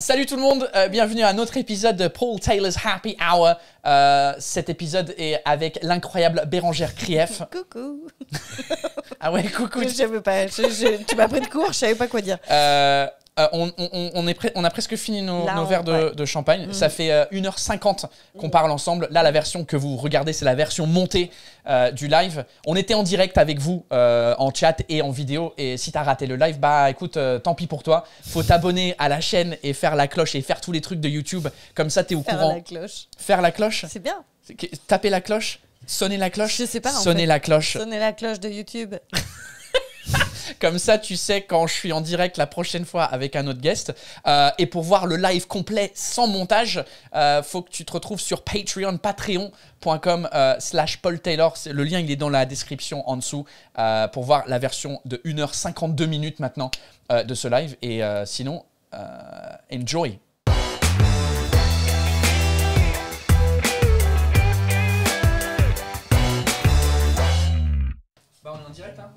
Salut tout le monde, euh, bienvenue à un autre épisode de Paul Taylor's Happy Hour. Euh, cet épisode est avec l'incroyable Bérangère Krief. coucou. ah ouais, coucou. Je savais pas, tu m'as pris de court, je savais pas quoi dire. Euh, euh, on, a presque fini nos, verres de, champagne. Mm. Ça fait 1h50 euh, qu'on mm. parle ensemble. Là, la version que vous regardez, c'est la version montée euh, du live. On était en direct avec vous en chat et en vidéo. Et si t'as raté le live, bah écoute, tant pis pour toi. Faut t'abonner à la chaîne et faire la cloche et faire tous les trucs de YouTube. Comme ça, t'es au courant. Faire la cloche. Faire la cloche. C'est bien. Taper la cloche. Sonner la cloche. Je sais pas. Sonner la cloche. Sonner la cloche de YouTube. Comme ça, tu sais quand je suis en direct la prochaine fois avec un autre guest. Euh, et pour voir le live complet sans montage, euh, faut que tu te retrouves sur Patreon, patreon.com euh, slash Paul Taylor. Le lien, il est dans la description en dessous pour voir la version de 1h52 minutes maintenant de ce live. Et sinon, enjoy. Bah, on est en direct, hein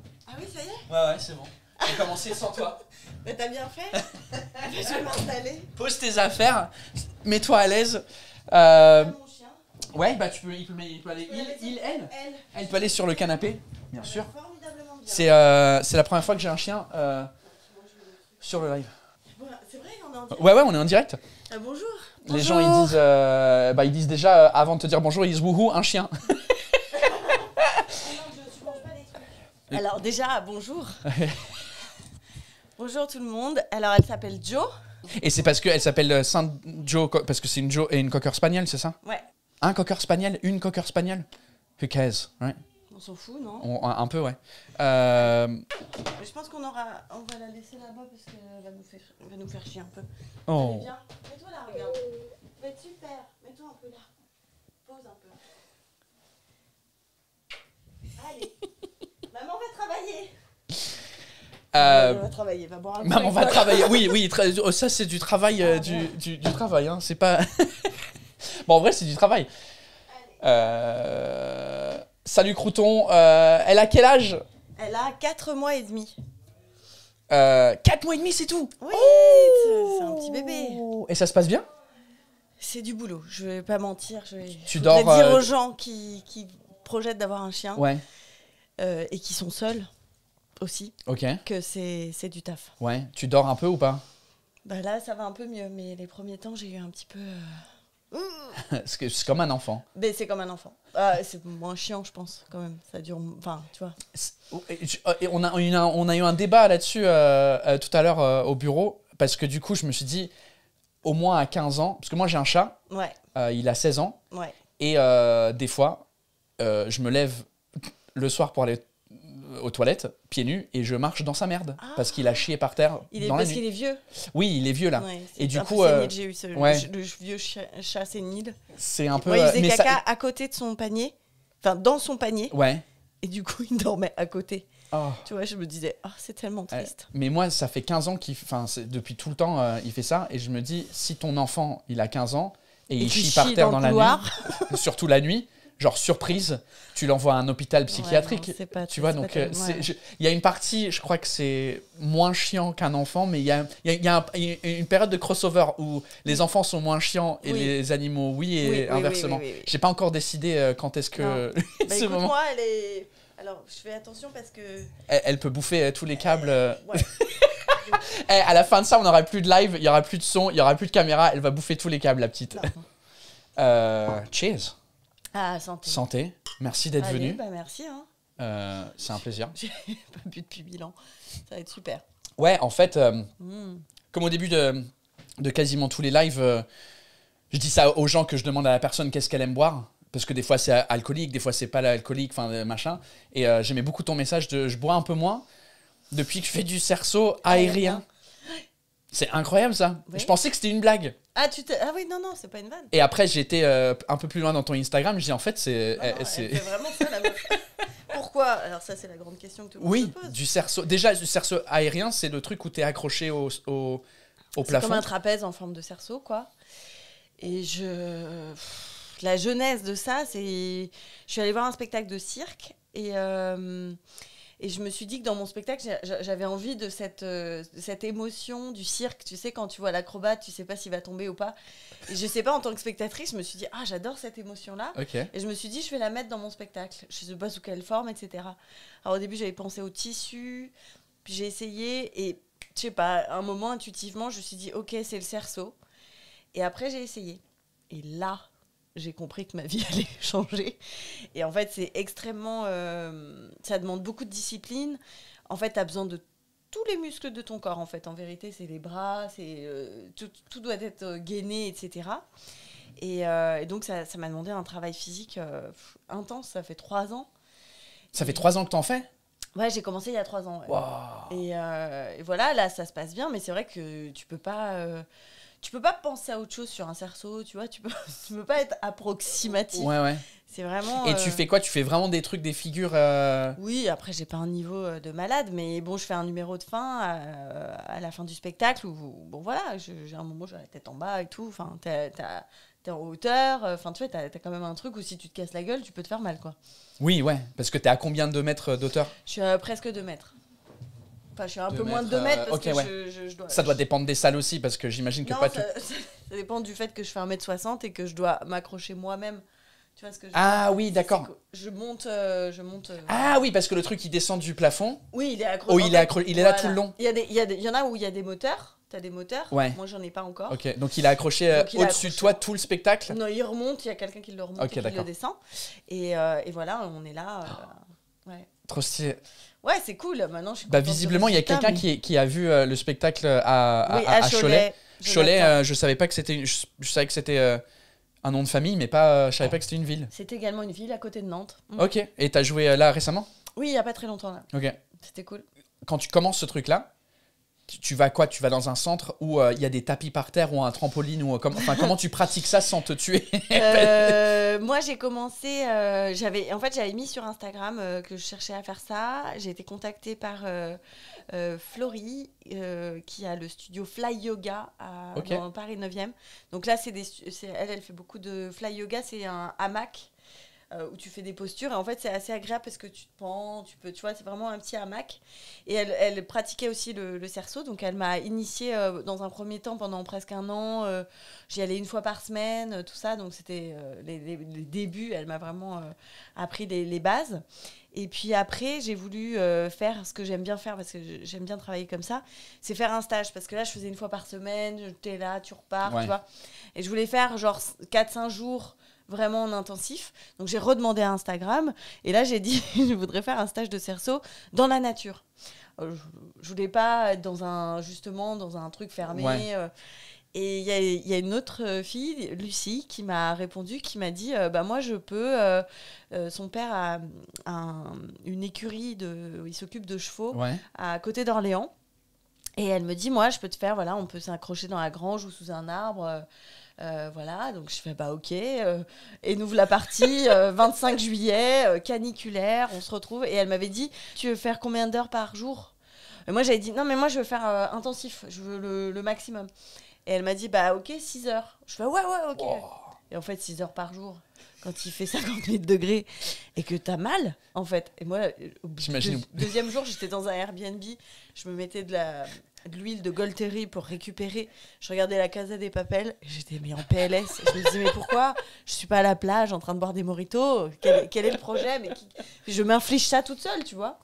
Ouais, ouais, c'est bon. J'ai commencé sans toi. Mais t'as bien fait. Je vais m'installer. Pose tes affaires, mets-toi à l'aise. Euh, ouais, bah tu peux, il peut, aller, il, elle, elle. peut aller sur le canapé, bien sûr. Euh, c'est la première fois que j'ai un chien euh, sur le live. C'est vrai, qu'on est en direct. Ouais, ouais, on est en direct. Ah, bonjour. Les gens, ils disent, euh, bah, ils disent déjà, avant de te dire bonjour, ils disent wouhou, un chien. Alors déjà, bonjour. bonjour tout le monde. Alors elle s'appelle Jo. Et c'est parce qu'elle s'appelle euh, Saint Jo, parce que c'est une Jo et une cocker spaniel, c'est ça Ouais. Un cocker spaniel, une cocker spaniel. Who cares, On s'en fout, non un, peu, ouais. Euh, je pense qu'on aura, on va la laisser là-bas parce qu'elle va, nous faire- va nous faire chier un peu. oh. viens. Mets-toi là, regarde. Va être super. Mets-toi un peu là. Pose un peu. Allez. Maman va travailler. Euh, maman va travailler, va boire un Maman va travailler, oui, oui, euh, ça c'est du travail, euh, ah, du, travail, hein, c'est pas... bon, en vrai, c'est du travail. Salut Crouton, elle a quel âge Elle a 4 mois et demi. 4 mois et demi, c'est tout Oui, oh c'est un petit bébé. Et ça se passe bien C'est du boulot, je vais pas mentir. Je vais, dire aux gens qui, qui projettent d'avoir un chien. Ouais. Euh, et qui sont seuls aussi. Ok. Que c'est du taf. Ouais. Tu dors un peu ou pas bah là, ça va un peu mieux, mais les premiers temps, j'ai eu un petit peu. Euh, c'est comme un enfant. Mais c'est comme un enfant. Ah, c'est moins chiant, je pense, quand même. Ça dure. Enfin, tu vois. on, a, on a eu un débat là-dessus euh, tout à l'heure au bureau, parce que du coup, je me suis dit, au moins à 15 ans, parce que moi j'ai un chat, ouais. il a 16 ans, ouais. et des fois, je me lève le soir pour aller euh, aux toilettes, pieds nus, et je marche dans sa merde ah. parce qu'il a chié par terre. Il est, parce qu'il est vieux. Oui, il est vieux là. et du coup, euh, j'ai eu le, vieux chat, sénile. C'est un peu. il faisait euh, caca à côté de son panier, enfin dans son panier. Ouais. Et du coup, il dormait à côté. Ah. Tu vois, je me disais, ah, c'est tellement eh, triste. mais moi, ça fait 15 ans qu'il, enfin, depuis tout le temps, euh, il fait ça, et je me dis, si ton enfant, il a 15 ans et, il chie par terre dans la nuit, surtout la nuit genre surprise, tu l'envoies à un hôpital psychiatrique. pas, tu vois, donc euh, il y a une partie, je crois que c'est moins chiant qu'un enfant, mais il y a, une période de crossover où les enfants sont moins chiants et les animaux, oui, et inversement. J'ai pas encore décidé euh, quand est-ce que. bah, ce moi, elle est... Alors, je fais attention parce que. Elle, peut bouffer euh, tous les câbles. ouais. Eh, à la fin de ça, on n'aura plus de live, il n'y aura plus de son, il n'y aura plus de caméra, elle va bouffer tous les câbles, la petite. cheers! Ah, santé. Santé. Merci d'être venu. Bah, merci. Hein. Euh, c'est un plaisir. J'ai pas bu depuis mille ans. Ça va être super. Ouais, en fait, euh, hmm. comme au début de, quasiment tous les lives, euh, je dis ça aux gens que je demande à la personne qu'est-ce qu'elle aime boire. Parce que des fois c'est alcoolique, des fois c'est pas alcoolique, enfin machin. Et j'aimais beaucoup ton message de je bois un peu moins depuis que je fais du cerceau aérien. C'est incroyable ça. Je pensais que c'était une blague. Ah, tu ah oui, non, non, c'est pas une vanne. Et après, j'étais euh, un peu plus loin dans ton Instagram. Je dis, en fait, c'est. Eh, c'est vraiment ça, la Pourquoi Alors, ça, c'est la grande question que tout le monde oui, se pose. Oui, du cerceau. Déjà, du cerceau aérien, c'est le truc où tu es accroché au, au, plafond. C'est comme un trapèze en forme de cerceau, quoi. Et je. La jeunesse de ça, c'est. Je suis allée voir un spectacle de cirque et. Euh, et je me suis dit que dans mon spectacle, j'avais envie de cette, euh, cette émotion du cirque. Tu sais, quand tu vois l'acrobate, tu sais pas s'il va tomber ou pas. Et je sais pas, en tant que spectatrice, je me suis dit, ah, j'adore cette émotion-là. Et je me suis dit, je vais la mettre dans mon spectacle. Je sais pas sous quelle forme, etc. Alors au début, j'avais pensé au tissu, puis j'ai essayé. Et je sais pas, un moment, intuitivement, je me suis dit, ok, c'est le cerceau. Et après, j'ai essayé. Et là, j'ai compris que ma vie allait changer. Et en fait, c'est extrêmement. Euh, ça demande beaucoup de discipline. En fait, tu as besoin de tous les muscles de ton corps, en fait. En vérité, c'est les bras, c'est euh, tout, doit être euh, gainé, etc. Et, donc, ça, m'a demandé un travail physique intense. Ça fait trois ans. Ça fait trois ans que t'en fais Ouais, j'ai commencé il y a trois ans. Et, et, voilà, là, ça se passe bien, mais c'est vrai que tu peux pas tu peux pas penser à autre chose sur un cerceau, tu vois, tu peux, tu peux pas être approximatif. Ouais, ouais. C'est vraiment. Et tu euh, fais quoi Tu fais vraiment des trucs, des figures. Euh, oui, après j'ai pas un niveau euh, de malade, mais bon, je fais un numéro de fin à, la fin du spectacle où, bon voilà, j'ai un moment j'ai la tête en bas et tout. Enfin, t'es en hauteur. Enfin, tu vois, t'as as quand même un truc où si tu te casses la gueule, tu peux te faire mal, quoi. Oui, ouais, parce que t'es à combien de mètres d'auteur Je suis presque 2 mètres je suis un peu moins de 2 mètres euh, parce que je, dois, Ça doit dépendre des salles aussi parce que j'imagine que pas ça, tout... ça dépend du fait que je fais 1m60 et que je dois m'accrocher moi-même. Tu vois ce que je Ah oui, d'accord. Je monte, euh, je monte. Euh, ah oui, parce que le truc il descend du plafond. Oui, il est accroché. Oh, il est là tout le long. Il y, a il, y en a où il y a des moteurs. T'as des moteurs. Ouais. Moi, j'en ai pas encore. Ok. Donc il est accroché au-dessus de toi tout le spectacle. Non, il remonte. Il y a quelqu'un qui le remonte et qui le descend. Et, et, voilà, on est là. Ah. Ouais. Trop stylé. Ouais, c'est cool. Maintenant, je bah, visiblement, il y a quelqu'un qui, qui, a vu euh, le spectacle à, à, Cholet. Cholet, je euh, savais pas que c'était, je, savais que c'était euh, un nom de famille, mais pas, je savais pas que c'était une ville. C'était également une ville à côté de Nantes. Mm. Ok. Et t'as joué là récemment Oui, il y a pas très longtemps là. Ok. C'était cool. Quand tu commences ce truc là, tu, vas quoi Tu vas dans un centre où euh, il y a des tapis par terre ou un trampoline ou euh, comment tu pratiques ça sans te tuer euh, Moi, j'ai commencé. j'avais en fait j'avais mis sur Instagram que je cherchais à faire ça. J'ai été contactée par Florie qui a le studio Fly Yoga à Paris 9e. Donc là, c'est elle, elle fait beaucoup de Fly Yoga. C'est un hamac. Euh, où tu fais des postures. Et en fait, c'est assez agréable parce que tu te pends, tu peux, tu vois, c'est vraiment un petit hamac. Et elle, pratiquait aussi le, cerceau, donc elle m'a initiée euh, dans un premier temps pendant presque un an. Euh, j'y allais une fois par semaine, tout ça. Donc c'était les, débuts. Elle m'a vraiment appris les, bases. Et puis après, j'ai voulu faire ce que j'aime bien faire parce que j'aime bien travailler comme ça, c'est faire un stage parce que là, je faisais une fois par semaine. T'es là, tu repars, tu vois. Et je voulais faire genre 4-5 jours vraiment en intensif. Donc j'ai redemandé à Instagram et là j'ai dit je voudrais faire un stage de cerceau dans la nature. Euh, je, voulais pas être dans un justement dans un truc fermé. Euh. et il y, a une autre fille, Lucie, qui m'a répondu, qui m'a dit euh, bah moi je peux. son père a une écurie de, où il s'occupe de chevaux à côté d'Orléans. Et elle me dit moi je peux te faire voilà on peut s'accrocher dans la grange ou sous un arbre euh, voilà, donc je fais bah ok, euh, et nous la partie 25 juillet, euh, caniculaire, on se retrouve. Et elle m'avait dit, tu veux faire combien d'heures par jour Moi j'avais dit, non mais moi je veux faire intensif, je veux le, maximum. Et elle m'a dit, bah ok, 6 heures. Je fais ouais, ouais, ok. Et en fait, 6 heures par jour, quand il fait 58 degrés et que t'as mal, en fait. Et moi, au deuxième jour, j'étais dans un Airbnb, je me mettais de la, de l'huile de Golterie pour récupérer. Je regardais la Casa des Papels, j'étais mis en PLS. Je me disais, mais pourquoi je suis pas à la plage en train de boire des moritos quel, est le projet mais Je m'inflige ça toute seule, tu vois.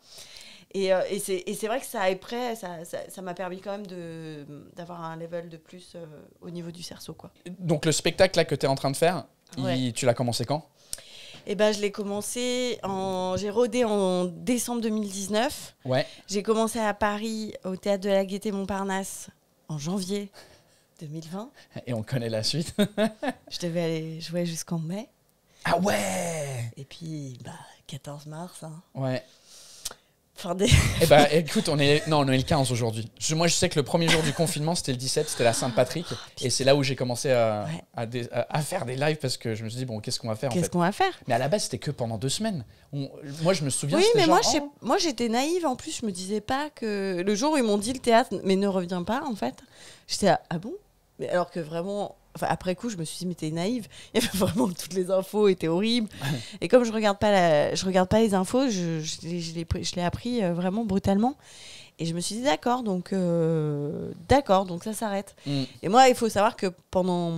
Et, euh, c'est vrai que ça est prêt ça m'a permis quand même d'avoir un level de plus euh, au niveau du cerceau. Quoi. Donc le spectacle là, que tu es en train de faire, tu l'as commencé quand et eh ben, je l'ai commencé en. J'ai rodé en décembre 2019. Ouais. J'ai commencé à Paris, au théâtre de la Gaîté Montparnasse, en janvier 2020. Et on connaît la suite. je devais aller jouer jusqu'en mai. Ah ouais Et puis, bah, 14 mars. Hein. Ouais des... eh bah, écoute, on est, non, on est le 15 aujourd'hui. Je... moi, je sais que le premier jour du confinement, c'était le 17, c'était la Saint-Patrick. Oh, et c'est là où j'ai commencé à, faire des lives parce que je me suis dit, bon, qu'est-ce qu'on va faire Qu'est-ce qu'on va faire Mais à la base, c'était que pendant deux semaines. moi, je me souviens. Oui, mais oh. moi, j'étais naïve. En plus, je me disais pas que. Le jour où ils m'ont dit le théâtre, mais ne revient pas, en fait, j'étais, ah bon mais Alors que vraiment, après coup, je me suis dit, mais t'es naïve. Il y avait vraiment toutes les infos étaient horribles. et comme je regarde pas regarde pas les infos, je, je l'ai appris euh, vraiment brutalement. Et je me suis dit, d'accord, donc, euh, d'accord, donc ça s'arrête. Mm. Et moi, il faut savoir que pendant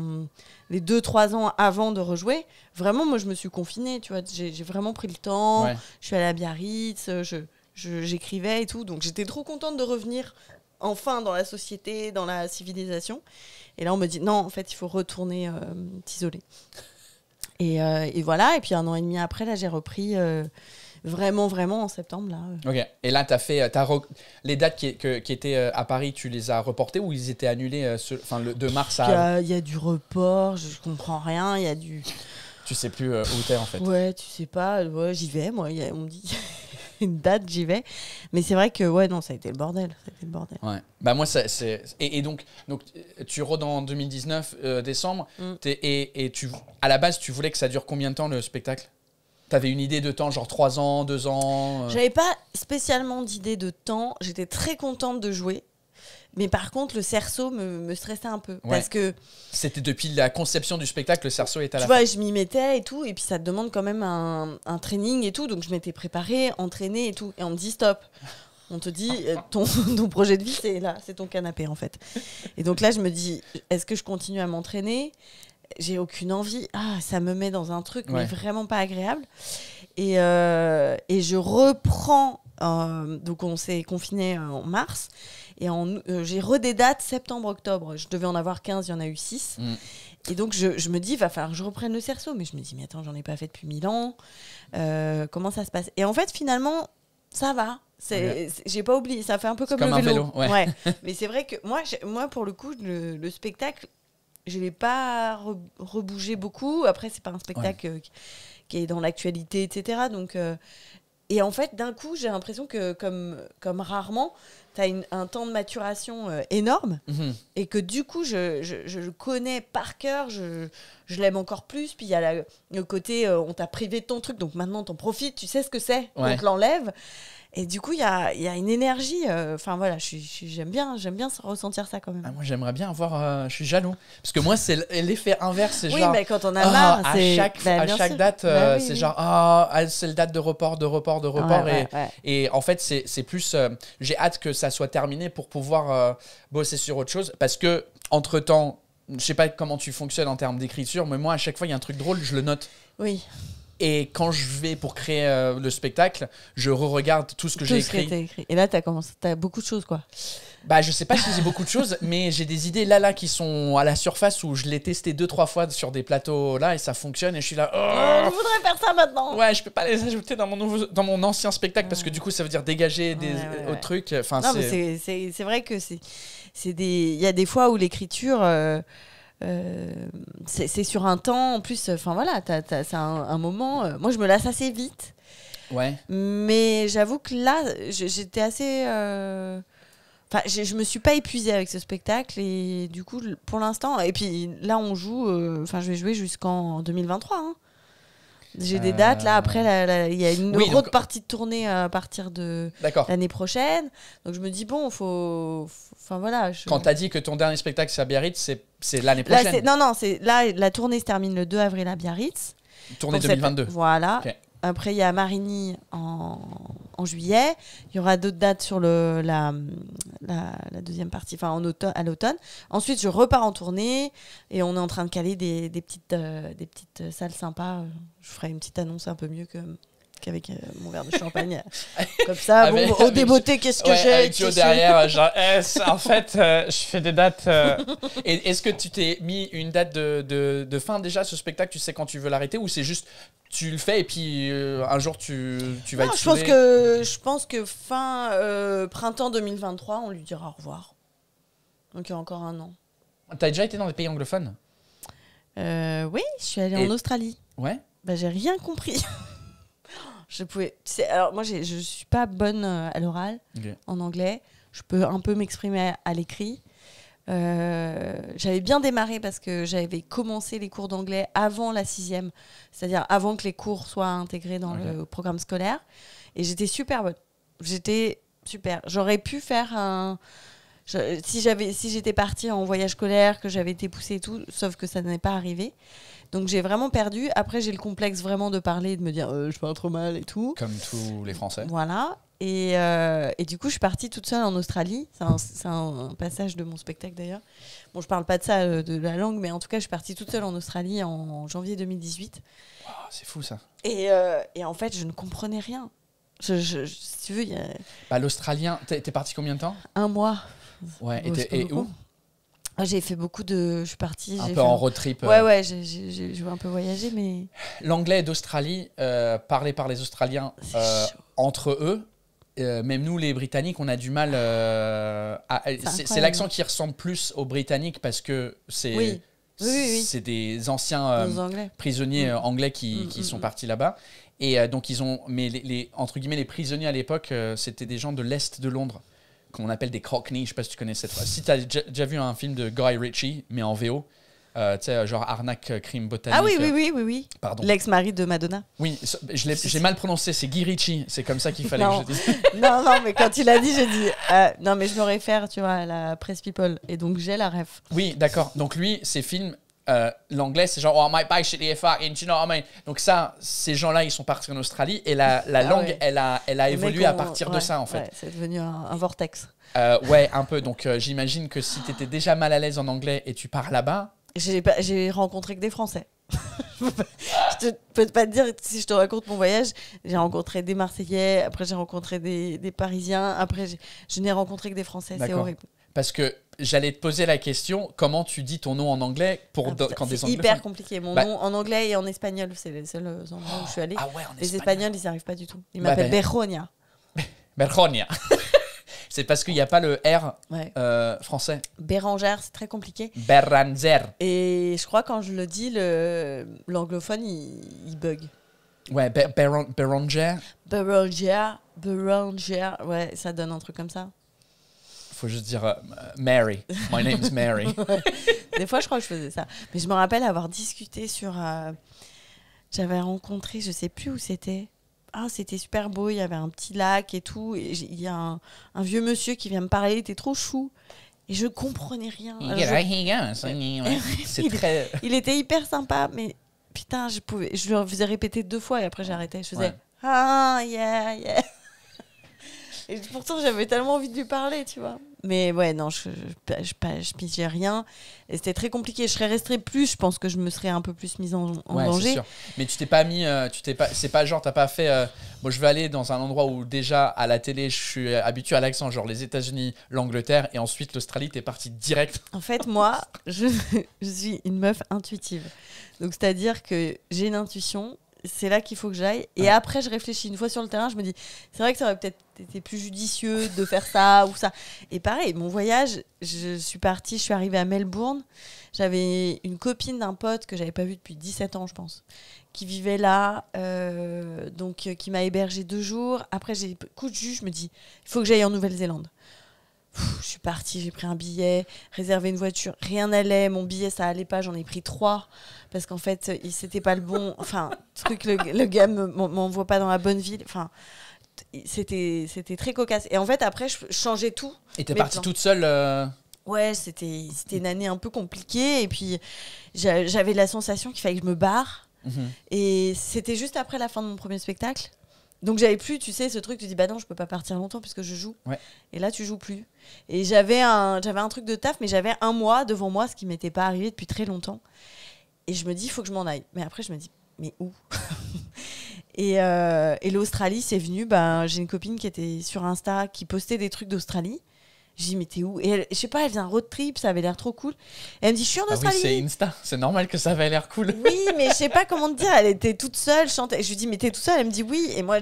les 2-3 ans avant de rejouer, vraiment, moi, je me suis confinée, tu vois. J'ai vraiment pris le temps. Je suis allée à Biarritz, euh, j'écrivais et tout. Donc, j'étais trop contente de revenir enfin dans la société, dans la civilisation. Et là, on me dit non, en fait, il faut retourner euh, t'isoler. Et, euh, et, voilà. Et puis un an et demi après, là, j'ai repris euh, vraiment, vraiment en septembre. Là. Ok. Et là, tu as fait. Les dates qui, qui, étaient à Paris, tu les as reportées ou ils étaient annulés enfin, le, de mars à. Il y, a du report, je, comprends rien. Il y a du. Tu sais plus où t'es en fait. Ouais, tu sais pas. J'y vais, moi. on me dit. une date, j'y vais. Mais c'est vrai que, ouais, non, ça a été le bordel. Ça le bordel. Ouais. Bah, moi, c'est. Et, donc, donc, tu rôdes en 2019, décembre. Mm. et, et tu, à la base, tu voulais que ça dure combien de temps le spectacle T'avais une idée de temps, genre 3 ans, 2 ans euh J'avais pas spécialement d'idée de temps. J'étais très contente de jouer. Mais par contre, le cerceau me, stressait un peu. Parce que. C'était depuis la conception du spectacle, le cerceau est à la. Tu vois, je m'y mettais et tout. Et puis, ça te demande quand même un, un training et tout. Donc, je m'étais préparée, entraînée et tout. Et on me dit stop. On te dit, euh, ton, ton projet de vie, c'est là, c'est ton canapé en fait. Et donc là, je me dis, est-ce que je continue à m'entraîner J'ai aucune envie. Ah, ça me met dans un truc, mais vraiment pas agréable. Et, euh, et je reprends euh, donc on s'est confiné en mars et euh, j'ai redédate septembre-octobre. Je devais en avoir 15, il y en a eu 6. Mm. Et donc, je, me dis, va falloir je reprenne le cerceau. Mais je me dis, mais attends, j'en ai pas fait depuis 1000 ans. Euh, comment ça se passe Et en fait, finalement, ça va. j'ai pas oublié, ça fait un peu comme, le vélo. ouais. mais c'est vrai que moi, moi, pour le coup, le, spectacle, je l'ai pas rebougé beaucoup. Après, c'est pas un spectacle euh, qui, est dans l'actualité, etc. Donc, et en fait, d'un coup, j'ai l'impression que, comme, comme rarement, un temps de maturation euh, énorme mhm. et que du coup, je, le connais par cœur, je, l'aime encore plus. Puis il y a le côté, euh, on t'a privé de ton truc, donc maintenant t'en profites, tu sais ce que c'est, on te l'enlève. Et du coup, il y a, une énergie. Euh, enfin voilà, j'aime bien, j'aime bien ressentir ça quand même. Ah, moi, j'aimerais bien avoir. Euh, je suis jaloux parce que moi, c'est l'effet inverse. oui, mais quand on a marre, ah, à chaque, bah, date, bah euh, c'est genre ah, c'est le date de report, de report, de report. et, en fait, c'est plus. J'ai hâte que ça soit terminé pour pouvoir bosser sur autre chose parce que entre temps, je sais pas comment tu fonctionnes en termes d'écriture, mais moi, à chaque fois, il y a un truc drôle, je le note. Oui. Et quand je vais pour créer euh, le spectacle, je re-regarde tout ce que j'ai écrit. écrit. Et là, tu as, commencé... as beaucoup de choses, quoi. Bah, je sais pas si j'ai beaucoup de choses, mais j'ai des idées là, là, qui sont à la surface où je l'ai testé deux, trois fois sur des plateaux là et ça fonctionne et je suis là. Oh, oh je voudrais faire ça maintenant. Ouais, je peux pas les ajouter dans mon, dans mon ancien spectacle parce que du coup, ça veut dire dégager des euh, autres trucs. Enfin, c'est vrai que c'est. Des... Il y a des fois où l'écriture. Euh, euh, c'est sur un temps, en plus, enfin voilà, c'est un, moment. Euh, moi, je me lasse assez vite. Ouais. Mais j'avoue que là, j'étais assez. Euh, enfin, je, je, me suis pas épuisée avec ce spectacle et du coup, pour l'instant, et puis là, on joue. Enfin, je vais jouer jusqu'en 2023. Hein. J'ai des dates là. Euh, après, il y a une autre euh, partie de tournée euh, à partir de l'année prochaine. Donc je me dis bon, faut. Enfin voilà. Je... Quand t'as dit que ton dernier spectacle c'est à Biarritz, c'est l'année prochaine. non non, c'est là la tournée se termine le 2 avril à Biarritz. Tournée 2022. Voilà. Après, il y a Marigny en, juillet. Il y aura d'autres dates sur le, la, la, deuxième partie, enfin en automne, à l'automne. Ensuite, je repars en tournée et on est en train de caler des, petites, euh, des petites salles sympas. Je ferai une petite annonce un peu mieux que avec euh, mon verre de champagne. Euh, comme ça, avec, ah, bon, au qu'est-ce que j'ai Avec Joe derrière, genre, eh, en fait, euh, je fais des dates. Et est-ce que tu t'es mis une date de, de, fin déjà, ce spectacle Tu sais quand tu veux l'arrêter ou c'est juste tu le fais et puis un jour tu, tu vas y être je pense que Je pense que fin printemps 2023, on lui dira au revoir. Donc il y a encore un an. T'as déjà été dans des pays anglophones Oui, je suis allée en Australie. Ouais bah, j'ai rien compris. Je pouvais. alors moi, je suis pas bonne euh, à l'oral en anglais. Je peux un peu m'exprimer à, l'écrit. Euh, j'avais bien démarré parce que j'avais commencé les cours d'anglais avant la sixième, c'est-à-dire avant que les cours soient intégrés dans le programme scolaire. Et j'étais super bonne. J'étais super. J'aurais pu faire un. si j'avais, si j'étais partie en voyage scolaire, que j'avais été poussée et tout, sauf que ça n'est pas arrivé. Donc j'ai vraiment perdu. Après, j'ai le complexe vraiment de parler, de me dire euh, je parle trop mal et tout. Comme tous les Français. Voilà. Et, euh, et, du coup, je suis partie toute seule en Australie. C'est un, passage de mon spectacle d'ailleurs. Bon, je parle pas de ça, euh, de la langue, mais en tout cas, je suis partie toute seule en Australie en, janvier 2018. Wow, c'est fou ça. Et, et, en fait, je ne comprenais rien. Je, si tu veux, y a... bah, L'Australien, t'es, parti combien de temps Un mois. Ouais, et où j'ai fait beaucoup de. Je suis partie. Un peu en road trip. Ouais, euh. ouais, j'ai un peu voyager. mais. L'anglais d'Australie, euh, parlé par les Australiens euh, entre eux, même nous, les Britanniques, on a du mal. c'est l'accent qui ressemble plus aux Britanniques parce que c'est. c'est des anciens prisonniers mm. anglais qui, mm, qui mm, sont partis là-bas. Et donc, ils ont. Mais les, entre guillemets, les prisonniers à l'époque, c'était des gens de l'Est de Londres qu'on appelle des crockneys, je Je sais pas si tu connais cette phrase. Si tu as déjà vu un film de Guy Ritchie, mais en VO, euh, tu sais, euh, genre arnaque, euh, crime botanique. Ah oui, oui, oui, oui. Pardon. L'ex-mari de Madonna. Oui, je j'ai mal prononcé, c'est Guy Ritchie. C'est comme ça qu'il fallait que je dise. non, non, mais quand il a dit, j'ai dit, non, mais je me réfère, tu vois, à la Press People. Et donc, j'ai la ref. Oui, d'accord. Donc, lui, ses films, euh, l'anglais, c'est genre, oh, I might buy shit if I and you know I mean? Donc, ça, ces gens-là, ils sont partis en Australie et la, ah la langue, elle, a, elle a évolué à partir de ça, en fait. c'est devenu un, vortex. Euh, ouais, un peu. Donc, euh, j'imagine que si tu étais déjà mal à l'aise en anglais et tu pars là-bas. J'ai rencontré que des Français. je te, peux pas te dire si je te raconte mon voyage. J'ai rencontré des Marseillais, après j'ai rencontré des, des, Parisiens, après je n'ai rencontré que des Français. C'est horrible. Parce que j'allais te poser la question comment tu dis ton nom en anglais pour ah, quand des anglais hyper compliqué mon bah- nom en anglais et en espagnol c'est les seuls endroits où je suis allée ah les espagnols ils n'y arrivent pas du tout ils bah, m'appellent Beronia. Berronia c'est parce qu'il n'y a pas le R euh, français Bérangère c'est très compliqué Berranzer et je crois quand je le dis l'anglophone le... il... il, bug ouais Beranger Beranger Beranger ouais ça donne un truc comme ça faut juste dire euh, Mary. My is Mary. Des fois, je crois que je faisais ça. Mais je me rappelle avoir discuté sur. Euh, j'avais rencontré, je sais plus où c'était. Ah, c'était super beau, il y avait un petit lac et tout. Et il y a un, vieux monsieur qui vient me parler, il était trop chou. Et je comprenais rien. Très... il, était hyper sympa, mais putain, je, pouvais, je lui faisais répéter deux fois et après j'arrêtais. Je faisais Ah, yeah, yeah. Et pourtant, j'avais tellement envie de lui parler, tu vois. Mais ouais, non, je, je, je, je pigeais rien. Et c'était très compliqué. Je serais restée plus. Je pense que je me serais un peu plus mise en, danger. ouais, danger. Sûr. Mais tu t'es pas mis. Euh, tu t'es pas. C'est pas genre, t'as pas fait. Moi, euh, je vais aller dans un endroit où déjà à la télé, je suis habituée à l'accent, genre les États-Unis, l'Angleterre, et ensuite l'Australie. T'es parti direct. En fait, moi, je, je suis une meuf intuitive. Donc, c'est-à-dire que j'ai une intuition c'est là qu'il faut que j'aille. Et après, je réfléchis une fois sur le terrain, je me dis, c'est vrai que ça aurait peut-être été plus judicieux de faire ça ou ça. Et pareil, mon voyage, je suis partie, je suis arrivée à Melbourne. J'avais une copine d'un pote que j'avais pas vu depuis 17 ans, je pense, qui vivait là, euh, donc euh, qui m'a hébergé deux jours. Après, j'ai coup de jus, je me dis, il faut que j'aille en Nouvelle-Zélande je suis partie, j'ai pris un billet, réservé une voiture, rien n'allait, mon billet ça allait pas, j'en ai pris trois parce qu'en fait il c'était pas le bon, enfin truc le, le gars m'envoie pas dans la bonne ville, enfin c'était c'était très cocasse et en fait après je changeais tout. Et t'es partie toute seule. Euh ouais, c'était c'était une année un peu compliquée et puis j'avais la sensation qu'il fallait que je me barre mhm. et c'était juste après la fin de mon premier spectacle. Donc j'avais plus, tu sais, ce truc, tu dis bah non, je peux pas partir longtemps puisque je joue. Et là, tu joues plus. Et j'avais un, j'avais un truc de taf, mais j'avais un mois devant moi, ce qui m'était pas arrivé depuis très longtemps. Et je me dis, il faut que je m'en aille. Mais après, je me dis, mais où Et, euh, et l'Australie, c'est venu. Ben, j'ai une copine qui était sur Insta, qui postait des trucs d'Australie. Je dis, mais t'es où Et je sais pas, elle faisait un road trip, ça avait l'air trop cool. Et elle me dit, je suis en ah Oui, c'est Insta, c'est normal que ça avait l'air cool. Oui, mais je sais pas comment te dire, elle était toute seule, chantait. Je lui dis, mais t'es toute seule Elle me dit, oui. Et moi,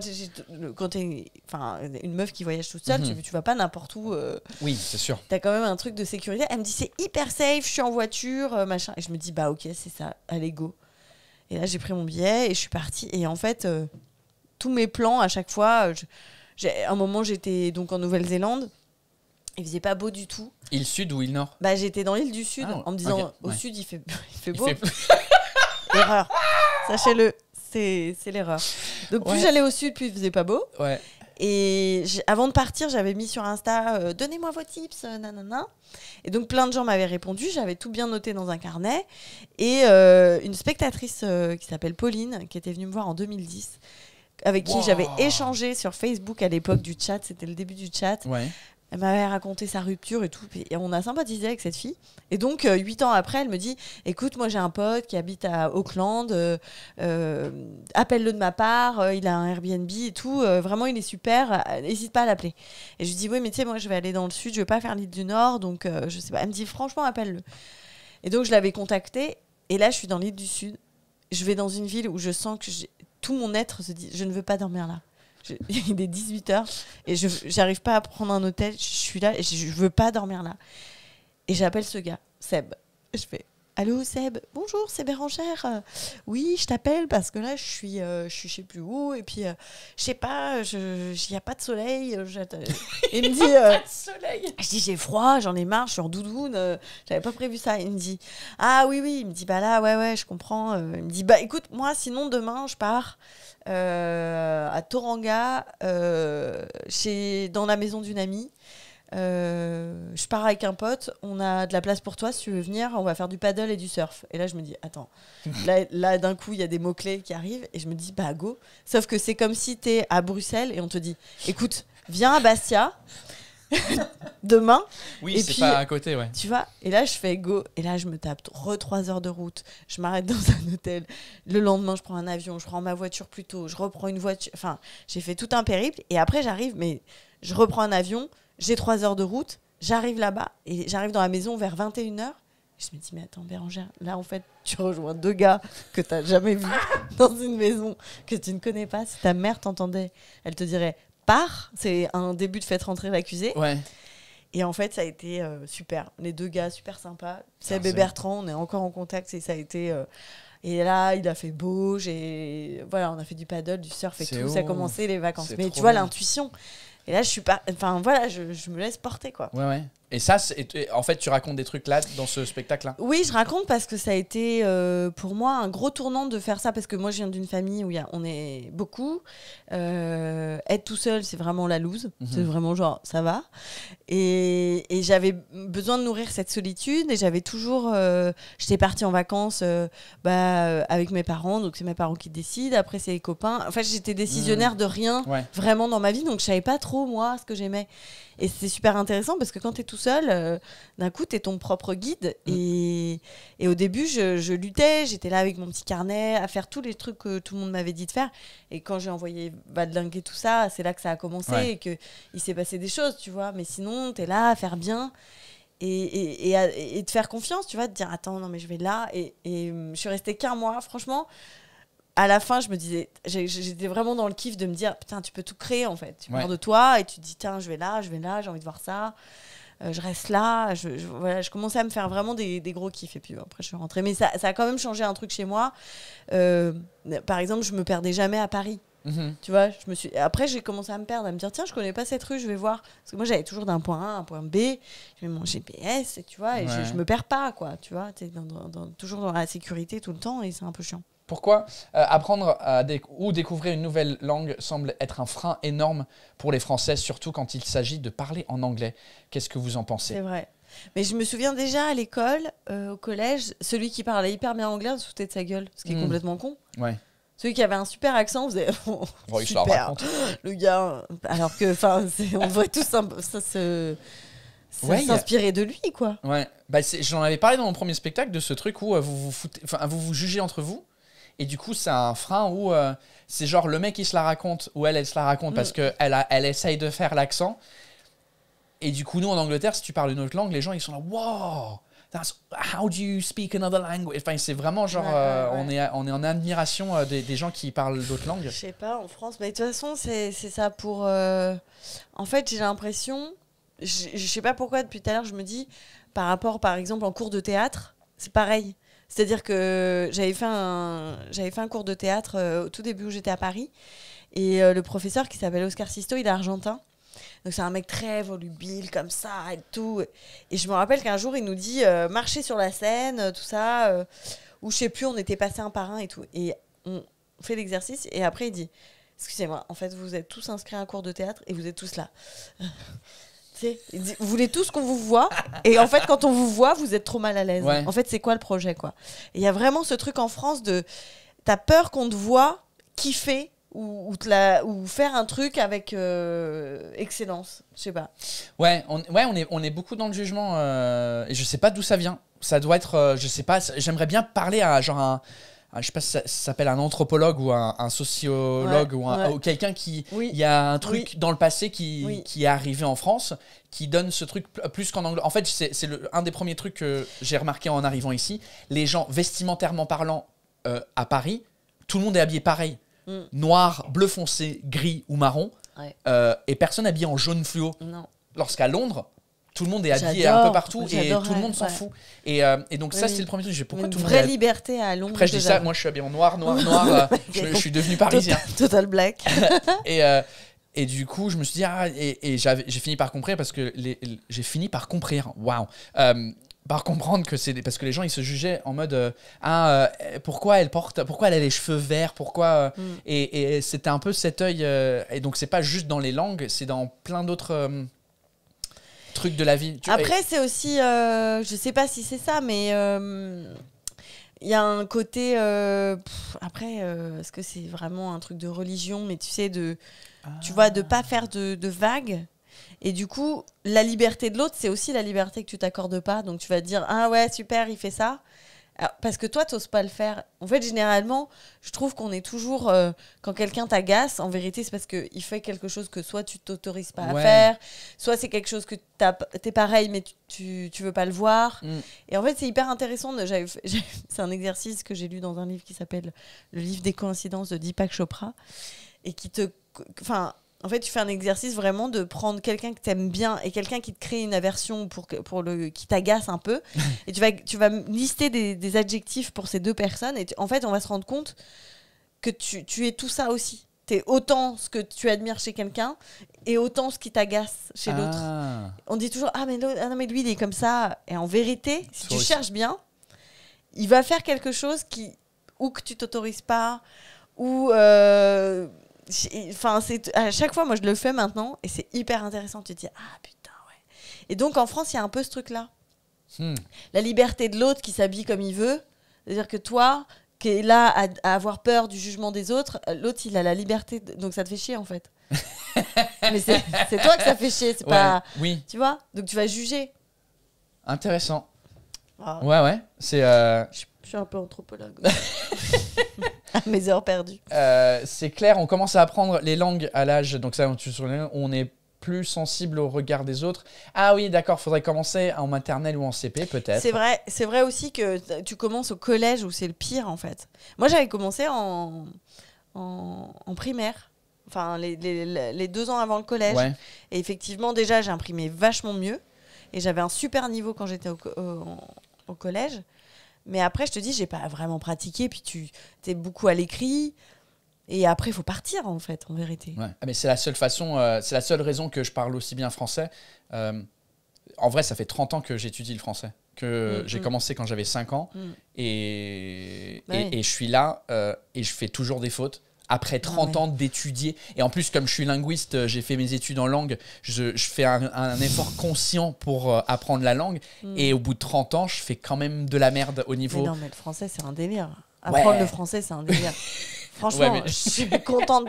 quand t'es enfin, une meuf qui voyage toute seule, tu, mhm. tu, vas pas n'importe où. Euh. oui, c'est sûr. T'as quand même un truc de sécurité. Elle me dit, c'est hyper safe, je suis en voiture, euh, machin. Et je me dis, bah ok, c'est ça, allez, go. Et là, j'ai pris mon billet et je suis partie. Et en fait, euh, tous mes plans, à chaque fois, j'ai un moment, j'étais donc en Nouvelle-Zélande. Il faisait pas beau du tout. Il sud ou il nord Bah j'étais dans l'île du sud ah, en me disant au sud il fait, beau. Erreur. Sachez-le, c'est l'erreur. Donc plus j'allais au sud, plus il faisait pas beau. Et avant de partir, j'avais mis sur Insta euh, Donnez-moi vos tips, euh, nanana. Et donc plein de gens m'avaient répondu, j'avais tout bien noté dans un carnet. Et euh, une spectatrice qui s'appelle Pauline, qui était venue me voir en 2010, avec qui j'avais échangé sur Facebook à l'époque du chat, c'était le début du chat, ouais. Elle m'avait raconté sa rupture et tout. Et on a sympathisé avec cette fille. Et donc, euh, huit ans après, elle me dit Écoute, moi j'ai un pote qui habite à Auckland, euh, euh, appelle-le de ma part, il a un Airbnb et tout, vraiment il est super, n'hésite pas à l'appeler. Et je dis Oui, mais tu sais, moi je vais aller dans le sud, je ne veux pas faire l'île du Nord, donc je sais pas. Elle me dit Franchement, appelle-le. Et donc, je l'avais contacté, et là je suis dans l'île du Sud. Je vais dans une ville où je sens que tout mon être se dit Je ne veux pas dormir là. il est 18h et je j'arrive pas à prendre un hôtel. Je suis là et je, je veux pas dormir là. Et j'appelle ce gars, Seb. Je fais Allô Seb, bonjour, c'est Bérangère. Oui, je t'appelle parce que là, je suis, euh, je suis, sais plus où, et puis, euh, je sais pas, il n'y a pas de soleil. il me dit, pas euh, de soleil. je dis, j'ai froid, j'en ai marre, je suis en doudoune, j'avais pas prévu ça. Il me dit, ah oui, oui, il me dit, bah là, ouais, ouais, je comprends. Il me dit, bah écoute, moi, sinon, demain, je pars à Toranga, chez, dans la maison d'une amie. Euh, je pars avec un pote, on a de la place pour toi, si tu veux venir, on va faire du paddle et du surf. Et là, je me dis, attends, là, d'un coup, il y a des mots-clés qui arrivent et je me dis, bah go. Sauf que c'est comme si tu es à Bruxelles et on te dit, écoute, viens à Bastia demain. Oui, c'est pas à côté, ouais. Tu vois, et là, je fais go. Et là, je me tape re 3 heures de route. Je m'arrête dans un hôtel. Le lendemain, je prends un avion, je prends ma voiture plus tôt, je reprends une voiture. Enfin, j'ai fait tout un périple et après, j'arrive, mais je reprends un avion j'ai trois heures de route, j'arrive là-bas, et j'arrive dans la maison vers 21h. Je me dis, mais attends, Bérangère, là, en fait, tu rejoins deux gars que tu n'as jamais vus dans une maison que tu ne connais pas. Si ta mère t'entendait, elle te dirait, pars. C'est un début de fait rentrer l'accusé. Ouais. Et en fait, ça a été euh, super. Les deux gars, super sympas. Ah, c'est et Bertrand, on est encore en contact et ça a été. Euh, et là, il a fait beau. J'ai voilà, on a fait du paddle, du surf et tout. Ça a commencé les vacances. Mais tu vois l'intuition. Et là, je suis pas. Enfin, voilà, je, me laisse porter, quoi. ouais. Et ça, en fait, tu racontes des trucs là, dans ce spectacle-là Oui, je raconte parce que ça a été euh, pour moi un gros tournant de faire ça, parce que moi, je viens d'une famille où y a, on est beaucoup. Euh, être tout seul, c'est vraiment la loose. Mhm. C'est vraiment genre, ça va. Et, j'avais besoin de nourrir cette solitude, et j'avais toujours. Euh, j'étais partie en vacances bah, avec mes parents, donc c'est mes parents qui décident, après, c'est les copains. fait, j'étais décisionnaire mhm. de rien vraiment dans ma vie, donc je savais pas trop, moi, ce que j'aimais. Et c'est super intéressant parce que quand tu es tout seul, euh, d'un coup, tu es ton propre guide. Mm. Et, et au début, je, je luttais, j'étais là avec mon petit carnet à faire tous les trucs que tout le monde m'avait dit de faire. Et quand j'ai envoyé et tout ça, c'est là que ça a commencé et et qu'il s'est passé des choses, tu vois. Mais sinon, tu es là à faire bien. Et, et, et, te faire confiance, tu vois, de dire attends, non mais je vais là. Et, euh, je suis restée qu'un mois, franchement, à la fin, je me disais, j'étais vraiment dans le kiff de me dire, putain, tu peux tout créer en fait. Tu ouais. de toi et tu te dis, tiens, je vais là, je vais là, j'ai envie de voir ça, euh, je reste là. Je, commençais à me faire vraiment des, gros kiffs et puis après, je suis rentrée. Mais ça, ça a quand même changé un truc chez moi. Euh, par exemple, je me perdais jamais à Paris. Mhm. Tu vois, je me suis. Après, j'ai commencé à me perdre, à me dire tiens, je connais pas cette rue, je vais voir. Parce que moi, j'avais toujours d'un point A à un point B. J'avais mon GPS, et tu vois, et je, ne me perds pas, quoi. Tu vois, toujours dans la sécurité tout le temps, et c'est un peu chiant. Pourquoi euh, apprendre à ou découvrir une nouvelle langue semble être un frein énorme pour les Français, surtout quand il s'agit de parler en anglais Qu'est-ce que vous en pensez C'est vrai. Mais je me souviens déjà à l'école, euh, au collège, celui qui parlait hyper bien anglais on se foutait de sa gueule, ce qui est hmm. complètement con. Ouais. Celui qui avait un super accent, vous bon, super. Le gars, alors que, enfin, on voit tous ça se s'inspirer de lui, quoi. Ouais. Bah, j'en avais parlé dans mon premier spectacle de ce truc où euh, vous vous vous vous jugez entre vous. Et du coup, c'est un frein où euh, c'est genre le mec qui se la raconte ou elle, elle se la raconte mm. parce qu'elle elle essaye de faire l'accent. Et du coup, nous, en Angleterre, si tu parles une autre langue, les gens, ils sont là, wow, that's, how do you speak another language? Enfin, c'est vraiment genre, euh, On, est, on est en admiration euh, des, gens qui parlent d'autres langues. Je sais pas, en France, mais de toute façon, c'est ça pour. En fait, j'ai l'impression, je sais pas pourquoi, depuis tout à l'heure, je me dis, par rapport, par exemple, en cours de théâtre, c'est pareil. C'est-à-dire que j'avais fait, un, j'avais fait un cours de théâtre euh, au tout début où j'étais à Paris. Et euh, le professeur qui s'appelle Oscar Sisto, il est argentin. Donc c'est un mec très volubile comme ça et tout. Et je me rappelle qu'un jour, il nous dit euh, marcher sur la scène, tout ça, ou je sais plus, on était passé un par un et tout. Et on fait l'exercice et après il dit excusez-moi, en fait vous êtes tous inscrits à un cours de théâtre et vous êtes tous là vous voulez tous qu'on vous voit et en fait quand on vous voit vous êtes trop mal à l'aise. En fait c'est quoi le projet quoi Il y a vraiment ce truc en France de t'as peur qu'on te voit kiffer ou, ou, te la, ou faire un truc avec euh, excellence, je sais pas. Ouais, on, ouais on, est, on est beaucoup dans le jugement euh, et je sais pas d'où ça vient. Ça doit être, euh, je sais pas, j'aimerais bien parler à genre un ah, je sais pas si ça, s'appelle un anthropologue ou un, sociologue ou, quelqu'un qui il y a un truc dans le passé qui, qui, est arrivé en France qui donne ce truc plus qu'en anglais. En fait, c'est un des premiers trucs que j'ai remarqué en arrivant ici. Les gens vestimentairement parlant euh, à Paris, tout le monde est habillé pareil, mm. noir, bleu foncé, gris ou marron, euh, et personne habillé en jaune fluo. Lorsqu'à Londres, tout le monde est habillé un peu partout et tout le monde s'en fout. Et, euh, et donc, ça, c'est le premier truc. Je pourquoi tout le monde. Vraie liberté à Londres. Après, je dis ça, moi, je suis habillé en noir, noir, noir. Euh, je, suis devenu parisien. Total, black. et. Euh, et du coup, je me suis dit, ah, et, j'avais j'ai fini par comprendre parce que j'ai fini par comprendre. Waouh! par comprendre que c'est parce que les gens ils se jugeaient en mode ah pourquoi elle porte pourquoi elle a les cheveux verts pourquoi mm. et, et c'était un peu cet œil et donc c'est pas juste dans les langues c'est dans plein d'autres truc de la vie. Après, c'est aussi, euh, je sais pas si c'est ça, mais euh, il y a un côté. Euh, après, euh, est-ce que c'est vraiment un truc de religion Mais tu sais, de, tu vois, de pas faire de, de vagues. Et du coup, la liberté de l'autre, c'est aussi la liberté que tu t'accordes pas. Donc tu vas te dire, ah ouais, super, il fait ça. Parce que toi, tu t'oses pas le faire. En fait, généralement, je trouve qu'on est toujours. Euh, quand quelqu'un t'agace, en vérité, c'est parce qu'il fait quelque chose que soit tu t'autorises pas à faire, soit c'est quelque chose que tu es pareil, mais tu, tu, veux pas le voir. Mm. Et en fait, c'est hyper intéressant. C'est un exercice que j'ai lu dans un livre qui s'appelle Le livre des coïncidences de Deepak Chopra et qui te. Enfin, en fait, tu fais un exercice vraiment de prendre quelqu'un que t'aimes bien et quelqu'un qui te crée une aversion pour, pour le, qui t'agace un peu. et tu vas, tu vas lister des, adjectifs pour ces deux personnes. Et en fait, on va se rendre compte que tu, tu es tout ça aussi. Tu es autant ce que tu admires chez quelqu'un et autant ce qui t'agace chez ah. l'autre. On dit toujours ah mais, ah, mais lui il est comme ça et en vérité si tu cherches bien il va faire quelque chose qui ou que tu t'autorises pas ou euh, Enfin, c'est à chaque fois, moi, je le fais maintenant et c'est hyper intéressant. Tu te dis, ah putain, ouais. Et donc, en France, il y a un peu ce truc-là. Hmm. La liberté de l'autre qui s'habille comme il veut. C'est-à-dire que toi, qui est là à, avoir peur du jugement des autres, euh, l'autre, il a la liberté. Donc, ça te fait chier, en fait. Mais c'est toi que ça fait chier, c'est pas. Oui. Tu vois Donc, tu vas juger. Intéressant. Ah. Ouais, ouais. C'est. Euh, je suis un peu anthropologue. Mes heures perdues. Euh, c'est clair, on commence à apprendre les langues à l'âge. Donc, ça, on est plus sensible au regard des autres. Ah oui, d'accord, faudrait commencer en maternelle ou en CP peut-être. C'est vrai, c'est vrai aussi que tu commences au collège où c'est le pire en fait. Moi j'avais commencé en, en, primaire, enfin les, deux ans avant le collège. Et effectivement déjà j'ai imprimé vachement mieux et j'avais un super niveau quand j'étais au collège. Mais après, je te dis, j'ai pas vraiment pratiqué. Puis tu es beaucoup à l'écrit. Et après, il faut partir, en fait, en vérité. Ouais. Ah, mais c'est la seule façon, euh, c'est la seule raison que je parle aussi bien français. Euh, en vrai, ça fait 30 ans que j'étudie le français. Que mm, j'ai mm. commencé quand j'avais 5 ans. Mm. Et, et, je suis là euh, et je fais toujours des fautes après 30 ah ans d'étudier. Et en plus, comme je suis linguiste, euh, j'ai fait mes études en langue, je, fais un, effort conscient pour euh, apprendre la langue. Hmm. Et au bout de 30 ans, je fais quand même de la merde au niveau. Mais non, mais le français, c'est un délire. Apprendre le français, c'est un délire. Franchement, je suis contente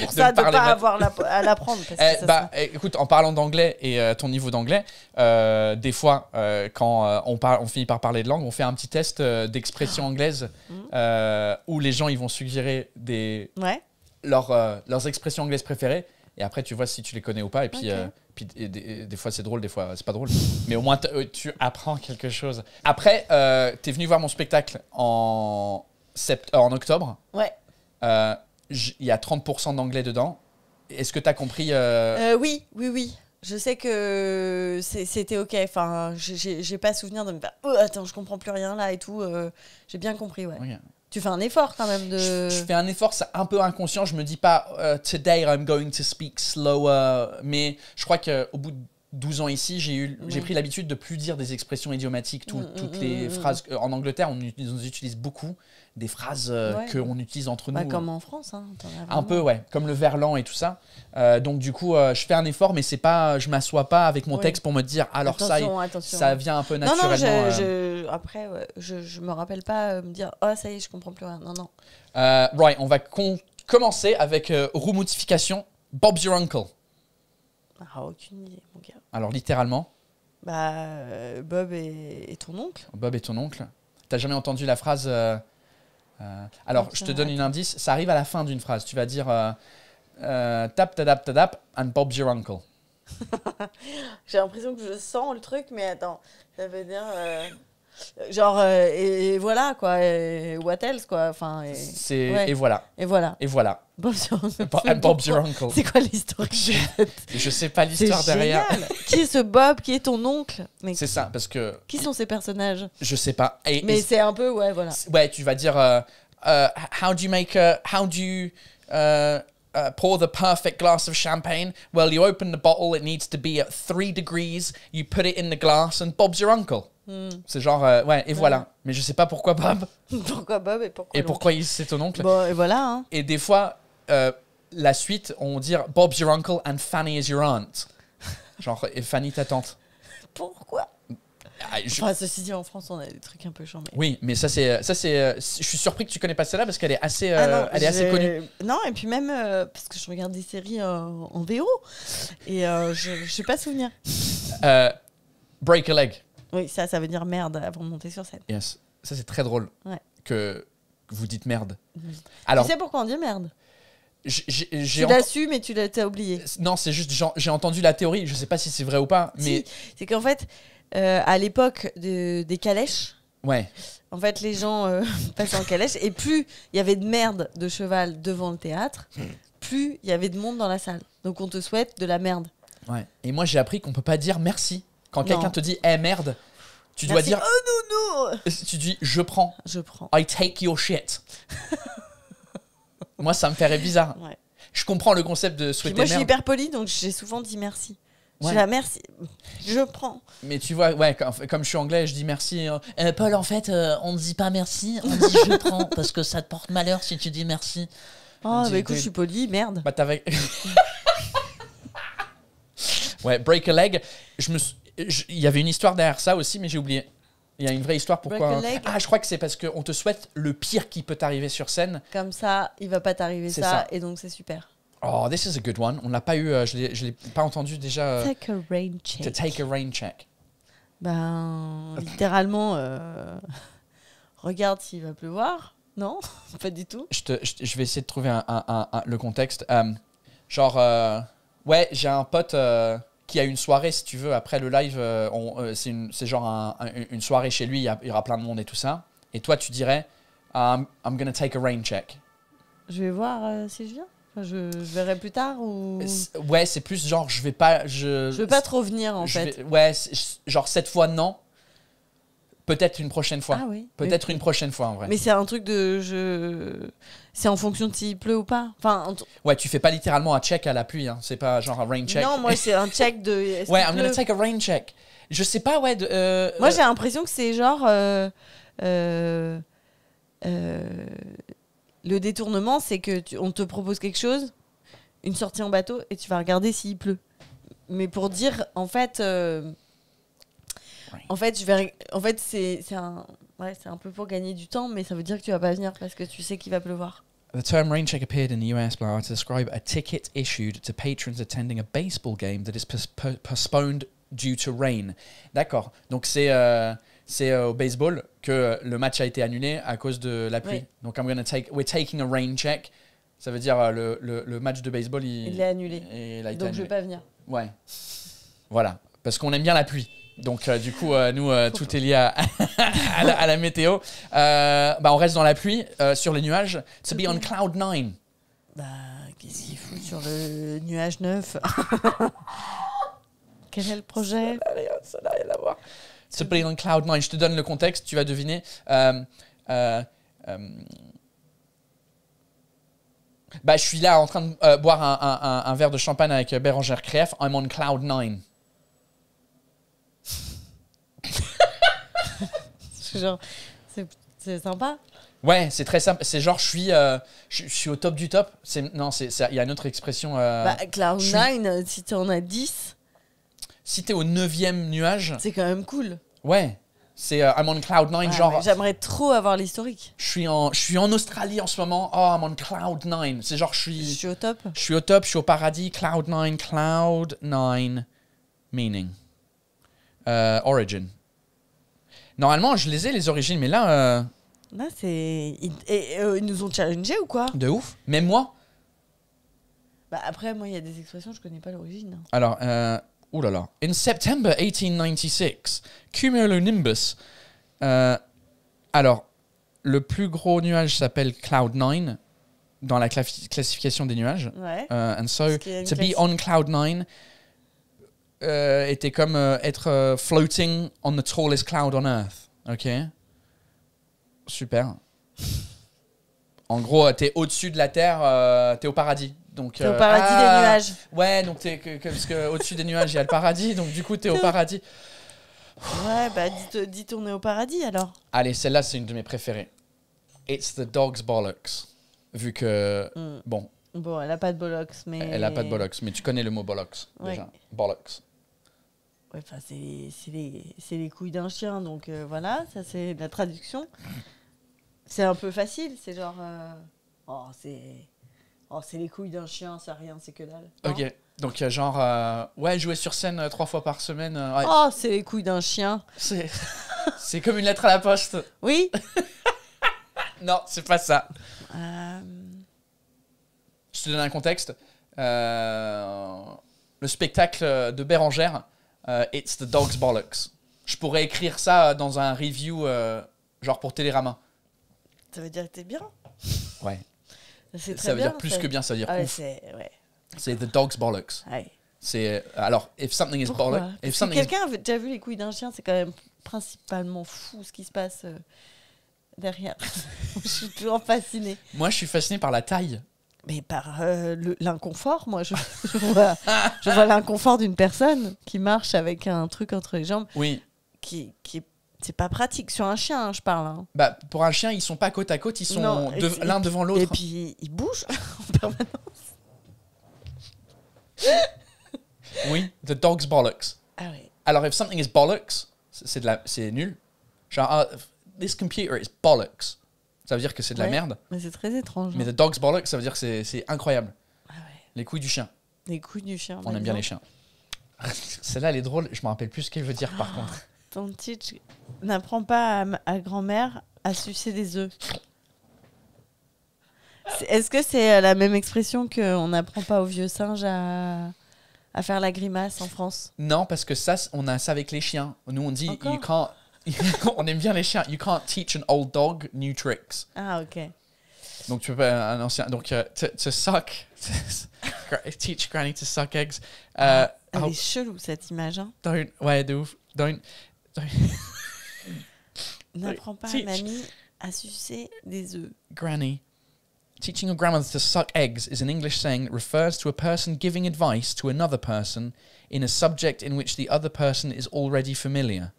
pour ça de ne pas avoir à l'apprendre. Eh, bah, eh, Écoute, en parlant d'anglais et euh, ton niveau d'anglais, euh, des fois, euh, quand on, on finit par parler de langue, on fait un petit test d'expression anglaise hmm. où les gens ils vont suggérer des... leurs expressions anglaises préférées et après tu vois si tu les connais ou pas et puis, des, fois c'est drôle des fois c'est pas drôle mais au moins tu apprends quelque chose après euh, es venu voir mon spectacle en sept en octobre ouais euh, il y a 30% d'anglais dedans. Est-ce que tu as compris euh, euh, Oui, oui, oui. Je sais que c'était ok. Enfin, j'ai pas souvenir de me dire « oh, attends, je comprends plus rien là et tout. j'ai bien compris, ouais. Tu fais un effort quand même de. Je, fais un effort, c'est un peu inconscient. Je me dis pas today I'm going to speak slower, mais je crois qu'au bout de 12 ans ici, j'ai j'ai pris l'habitude de plus dire des expressions idiomatiques. Mm, toutes mm, les mm, phrases en Angleterre, on, on utilise beaucoup des phrases que euh, qu'on utilise entre nous. Bah, euh. Comme en France. Hein, un peu, ouais, comme le verlan et tout ça. Euh, donc du coup, je fais un effort, mais c'est pas, je m'assois pas avec mon texte pour me dire alors ça, ça vient un peu naturellement. Non, non, après, je, je, me rappelle pas me dire oh ça y est, je comprends plus rien. Non, non. right, on va commencer avec modification Bob's your uncle. Ah, aucune idée, mon gars. Alors, littéralement Bah, Bob est, ton oncle. Bob est ton oncle. T'as jamais entendu la phrase euh, alors, je te donne un indice. Ça arrive à la fin d'une phrase. Tu vas dire euh, euh, tap, tadap, tadap, and Bob's your uncle. J'ai l'impression que je sens le truc, mais attends, ça veut dire genre euh, et, voilà quoi et what else quoi enfin et, c'est et voilà et voilà et voilà Bob's your uncle, c'est quoi l'histoire que j'ai je sais pas l'histoire derrière qui est ce Bob qui est ton oncle mais c'est ça parce que qui sont ces personnages je sais pas mais c'est un peu ouais voilà ouais tu vas dire euh, euh how do you make a, how do you euh, Uh, pour the perfect glass of champagne. Well, you open the bottle, it needs to be at 3 degrees, you put it in the glass, and Bob's your uncle. Hmm. C'est genre, euh, ouais, et voilà. Mais je sais pas pourquoi Bob. pourquoi Bob et pourquoi. Et pourquoi c'est ton oncle. et voilà. Hein. Et des fois, euh, la suite, on dit Bob's your uncle and Fanny is your aunt. Genre, et Fanny ta tante. pourquoi ah, ceci dit, en France, on a des trucs un peu chambés. Oui, mais ça, c'est. ça c'est euh, Je suis surpris que tu connais pas celle-là parce qu'elle est, assez, ah euh, elle est assez connue. Non, et puis même euh, parce que je regarde des séries en VO et je ne sais pas souvenir. break a leg. Oui, ça, ça veut dire merde avant de monter sur scène. Yes. Ça, c'est très drôle que vous dites merde. Alors, tu sais pourquoi on dit merde tu l'as su, mais tu l'as oublié. Non, c'est juste, j'ai entendu la théorie, je sais pas si c'est vrai ou pas. mais C'est qu'en fait, euh, à l'époque des calèches. Ouais. En fait, les gens euh, passaient en calèche. Et plus il y avait de merde de cheval devant le théâtre, plus il y avait de monde dans la salle. Donc on te souhaite de la merde. Ouais. Et moi, j'ai appris qu'on peut pas dire merci. Quand quelqu'un te dit Eh merde, tu dois dire Oh non, non euh, Tu dis Je prends. Je prends. I take your shit. moi, ça me ferait bizarre. Je comprends le concept de souhaiter Moi, merde. je suis hyper poli, donc j'ai souvent dit merci. Je bah, merci. Je prends. Mais tu vois, ouais, comme, je suis anglais, je dis merci. Hein. Euh, Paul, en fait, euh, on ne dit pas merci, on dit je prends, parce que ça te porte malheur si tu dis merci. Oh, ah, mais bah, écoute, je suis poli, merde. Bah, t'avais. ouais, break a leg. Il y avait une histoire derrière ça aussi, mais j'ai oublié. Il y a une vraie histoire pourquoi. Ah, je crois que c'est parce qu'on te souhaite le pire qui peut t'arriver sur scène. Comme ça, il va pas t'arriver ça, et donc c'est super. Oh, this is a good one. On n'a pas eu, euh, je l'ai, l'ai pas entendu déjà. Euh, take a rain check. to take a rain check. Ben, littéralement, euh, regarde s'il va pleuvoir. Non, pas du tout. Je, te, je, vais essayer de trouver le contexte. genre, ouais, j'ai un pote qui a une soirée, si tu veux, après le live. on- c'est, genre une soirée chez lui, il y, aura plein de monde et tout ça. Et toi, tu dirais, um, I'm, gonna take a rain check. Je vais voir si je viens. Je, verrai plus tard ou. Ouais, c'est plus genre, je vais pas. Je, je veux pas trop venir en fait. ouais, genre cette fois, non. Peut-être une prochaine fois. Ah oui. Peut-être une prochaine fois en vrai. Mais c'est un truc de. Je... C'est en fonction de s'il pleut ou pas. Enfin, ouais, tu fais pas littéralement un check à la pluie. Hein. C'est pas genre un rain check. Non, moi c'est un check de. Ouais, I'm gonna take a rain check. Je sais pas, ouais. Euh, moi euh, j'ai l'impression que c'est genre. Euh, euh le détournement, c'est que on te propose quelque chose, une sortie en bateau, et tu vas regarder s'il pleut. Mais pour dire, en fait, euh, en fait, je vais, en fait, c'est, c'est un, ouais, c'est un peu pour gagner du temps, mais ça veut dire que tu vas pas venir parce que tu sais qu'il va pleuvoir. The term rain check appeared in the US to describe a ticket issued to patrons attending a baseball game that is postponed due to rain. D'accord. Donc c'est euh, c'est euh, au baseball que euh, le match a été annulé à cause de la pluie. Donc, I'm take, we're taking a rain check. Ça veut dire euh, le, le, match de baseball, il, est annulé. Donc, je ne vais pas venir. Ouais. Voilà. Parce qu'on aime bien la pluie. Donc, du coup, nous, tout est lié à, la, météo. Bah, on reste dans la pluie, sur les nuages. To be on cloud 9. Bah, qu'est-ce qu'il fout sur le nuage 9 Quel est le projet Ça n'a rien, à voir cloud Je te donne le contexte, tu vas deviner. Euh, euh, euh, bah, je suis là en train de boire un, verre de champagne avec Bérangère Kreff. I'm on cloud nine. c'est sympa. Ouais, c'est très simple. C'est genre, je suis, je, suis au top du top. Non, il y a une autre expression. Bah, Cloud9, si tu en as 10 si t'es au neuvième nuage. C'est quand même cool. Ouais. C'est euh, I'm on cloud 9, genre. J'aimerais trop avoir l'historique. Je suis en, en Australie en ce moment. Oh, I'm on cloud 9. C'est genre je suis. Je suis au top. Je suis au top. Je suis au paradis. Cloud 9, cloud 9, meaning, euh, origin. Normalement, je les ai les origines, mais là. Euh... Là, c'est. Ils, euh, nous ont challengés ou quoi De ouf. Même moi. Bah après, moi, il y a des expressions, je connais pas l'origine. Hein. Alors, Ouh là là. In September 1896, Cumulonimbus. Euh, alors, le plus gros nuage s'appelle Cloud 9 dans la classification des nuages. Ouais. Euh, and so, to be on Cloud 9 euh, était comme euh, être floating on the tallest cloud on Earth. OK Super. En gros, t'es au-dessus de la Terre, t'es au paradis au euh, paradis des ah. nuages. Ouais, donc t'es que, que, parce dessus des nuages, il y a le paradis. Donc, du coup, t'es au paradis. Ouais, bah dis, dis tourner au paradis alors. Allez, celle-là, c'est une de mes préférées. It's the dog's bollocks. Vu que. Hmm. Bon. Bon, elle a pas de bollocks, mais. Elle a pas de bollocks, mais tu connais le mot bollocks déjà. Bollocks. Ouais, enfin, c'est les, couilles d'un chien, donc euh, voilà, ça c'est la traduction. C'est un peu facile, c'est genre. Euh, oh, c'est. Oh, c'est les couilles d'un chien, ça rien, c'est que dalle. Ok. y donc, genre, euh, ouais, jouer sur scène euh, trois fois par semaine. Euh, oh, c'est les couilles d'un chien. C'est, comme une lettre à la poste. Oui. non, c'est pas ça. Je te donne un contexte. le spectacle de Bérangère, It's the Dog's Bollocks. Je pourrais écrire ça dans un review, genre pour Télérama. Ça veut dire que t'es bien. Ouais. Ça, veut dire plus que bien, ça veut dire ah C'est the dog's bollocks. C'est euh, alors if something is bollocks. si quelqu'un déjà vu les couilles d'un chien, c'est quand même principalement fou ce qui se passe euh, derrière. je suis toujours fascinée. Moi, je suis fasciné par la taille. Mais par euh, l'inconfort, moi, je, je vois, l'inconfort d'une personne qui marche avec un truc entre les jambes. Oui. Qui, qui est c'est pas pratique sur un chien, hein, je parle. Hein. Bah, pour un chien, ils sont pas côte à côte, ils sont l'un devant l'autre. Et puis ils bougent en permanence. oui, the dog's bollocks. Ah oui. Alors, if something is bollocks, c'est nul. Genre, ah, this computer is bollocks. Ça veut dire que c'est de la merde. Mais c'est très étrange. Mais hein. the dog's bollocks, ça veut dire que c'est, incroyable. Ah ouais. Les couilles du chien. Les couilles du chien. On aime bien les chiens. Celle-là, elle est drôle. Je me rappelle plus ce qu'elle veut dire, par ah. contre. Ton teach n'apprend pas à, grand-mère à sucer des œufs. Est-ce que c'est euh, la même expression qu'on n'apprend pas aux vieux singes à, faire la grimace en France Non, parce que ça, on a ça avec les chiens. Nous, on dit, you on aime bien les chiens, you can't teach an old dog new tricks. Ah, ok. Donc, tu peux pas un ancien. Donc, euh, to, suck, teach granny to suck eggs. Euh, Elle oh. est chelou cette image. Hein? Don't, ouais, de ouf. Don't, N'apprends pas à mamie à sucer des œufs. Granny. Teaching a grandmother to suck eggs is an English saying that refers to a person giving advice to another person in a subject in which the other person is already familiar.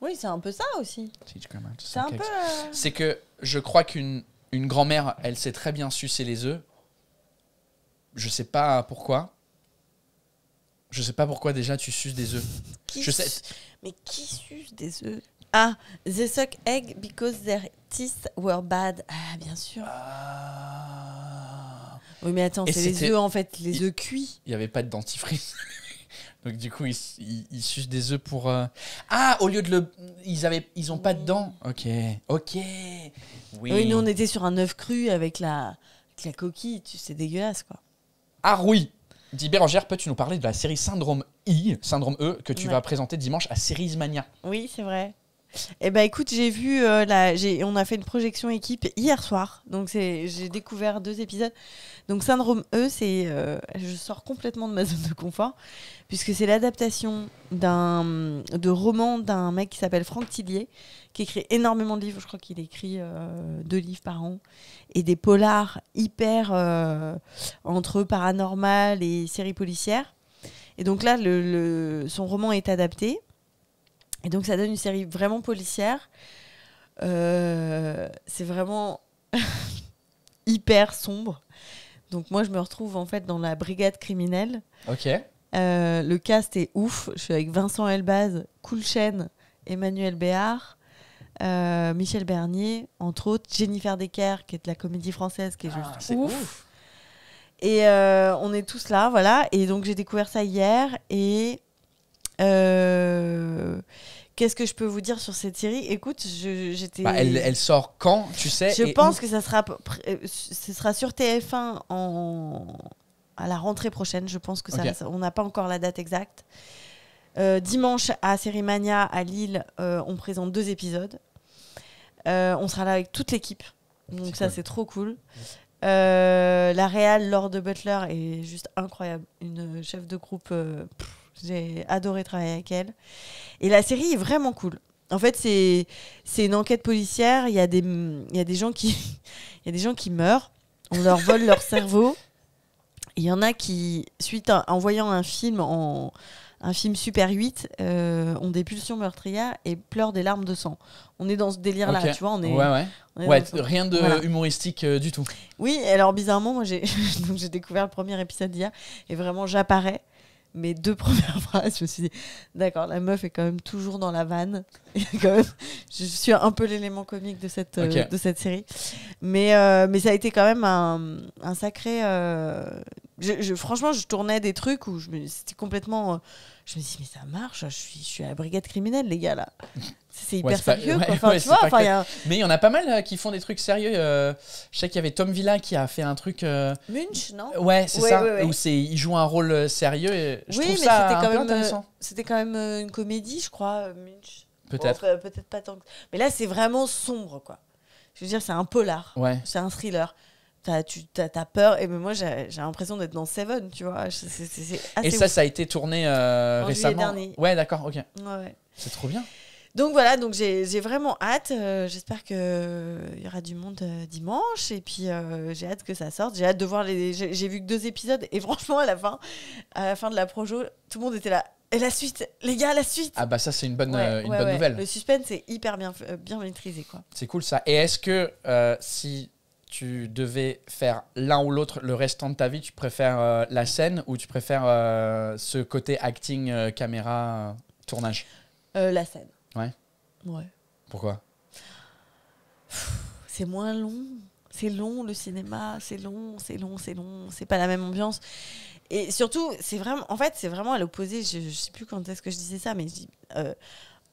Oui, c'est un peu ça aussi. Teach grandma to C'est suck un eggs. peu. Euh, c'est que je crois qu'une une grand-mère, elle sait très bien sucer les œufs. Je sais pas pourquoi. Je sais pas pourquoi déjà tu suces des œufs. je sais. Mais qui suce des œufs Ah, they suck egg because their teeth were bad. Ah, bien sûr. Ah. Oui, mais attends, c'est les œufs en fait, les œufs cuits. Il n'y avait pas de dentifrice. Donc du coup, ils, ils, sucent des œufs pour... Euh, ah, au lieu de le... Ils avaient, ils ont pas de dents. Ok, ok. Oui. nous on était sur un œuf cru avec la, la coquille, C'est dégueulasse quoi. Ah oui, Bérangère, peux-tu nous parler de la série Syndrome I, Syndrome E, que tu vas présenter dimanche à Series Mania Oui, c'est vrai. Eh ben écoute, j'ai vu euh, on a fait une projection équipe hier soir, donc c'est, j'ai découvert deux épisodes. Donc Syndrome E, c'est, euh, je sors complètement de ma zone de confort puisque c'est l'adaptation d'un de roman d'un mec qui s'appelle Franck Tillier, qui écrit énormément de livres. Je crois qu'il écrit euh, deux livres par an et des polars hyper entre paranormal et séries policières. Et donc là, le, son roman est adapté. Et donc ça donne une série vraiment policière. Euh, c'est vraiment hyper sombre. Donc moi je me retrouve en fait dans la brigade criminelle. Ok. Euh, le cast est ouf. Je suis avec Vincent Elbaz, Coulchen, Emmanuel Béard, euh, Michel Bernier, entre autres, Jennifer Decker, qui est de la comédie française, qui est juste ah, ouf. ouf. Et on est tous là, voilà. Et donc j'ai découvert ça hier et euh, qu'est-ce que je peux vous dire sur cette série Écoute, j'étais. Bah, elle, sort quand, tu sais Je pense que ça sera, euh, ce sera sur TF1 en... à la rentrée prochaine. Je pense que ça. on n'a pas encore la date exacte. Euh, dimanche à Sérimania à Lille, on présente deux épisodes. on sera là avec toute l'équipe. Donc ça, c'est trop cool. la réal Lord Butler, est juste incroyable. Une chef de groupe. J'ai adoré travailler avec elle. Et la série est vraiment cool. En fait, c'est, c'est une enquête policière. Il y, a des, il, y des gens qui, y a des gens qui meurent. On leur vole leur cerveau. Il y en a qui, suite en voyant un film en, un film Super 8, euh, ont des pulsions meurtrières et pleurent des larmes de sang. On est dans ce délire-là, tu vois. On est, ouais, ouais. ouais rien de humoristique euh, du tout. Oui, alors bizarrement, moi j'ai découvert le premier épisode d'hier et vraiment j'apparais mes deux premières phrases, je me suis dit, d'accord, la meuf est quand même toujours dans la vanne. je suis un peu l'élément comique de cette, euh, de cette série. Mais, euh, mais ça a été quand même un, un sacré. Euh, je, franchement, je tournais des trucs où c'était complètement je me dis mais ça marche je suis, je suis à la brigade criminelle les gars là c'est hyper sérieux quoi. Enfin, tu vois, enfin, mais il y en a pas mal euh, qui font des trucs sérieux euh, je sais qu'il y avait Tom Villain qui a fait un truc euh, Munch non ouais c'est ça où c'est il joue un rôle sérieux et je oui, trouve mais ça quand même, c'était quand même une comédie je crois Munch peut-être oh, bah, peut-être pas tant que... mais là c'est vraiment sombre quoi je veux dire c'est un polar c'est un thriller t'as tu peur. Et mais moi, j'ai l'impression d'être dans Seven, tu vois. et ça, ça a été tourné euh, récemment en récemment. Dernier. Ouais, d'accord, ok. C'est trop bien. Donc voilà, donc j'ai vraiment hâte. Euh, j'espère J'espère qu'il y aura du monde euh, dimanche. Et puis j'ai hâte que ça sorte. J'ai hâte de voir les. J'ai vu que deux épisodes. Et franchement, à la fin, à la fin de la projo, tout le monde était là. Et la suite, les gars, la suite. Ah bah ça c'est une bonne, nouvelle. Le suspense est hyper bien, bien maîtrisé quoi. C'est cool ça. Et est-ce que si tu devais faire l'un ou l'autre le restant de ta vie, tu préfères euh, la scène ou tu préfères euh, ce côté acting, euh, caméra, tournage La scène. Ouais. Ouais. Pourquoi C'est moins long. C'est long le cinéma, c'est long, c'est long, c'est long. C'est pas la même ambiance. Et surtout, c'est vraiment, en fait, c'est vraiment à l'opposé. Je, je, sais plus quand est-ce que je disais ça, mais je dis,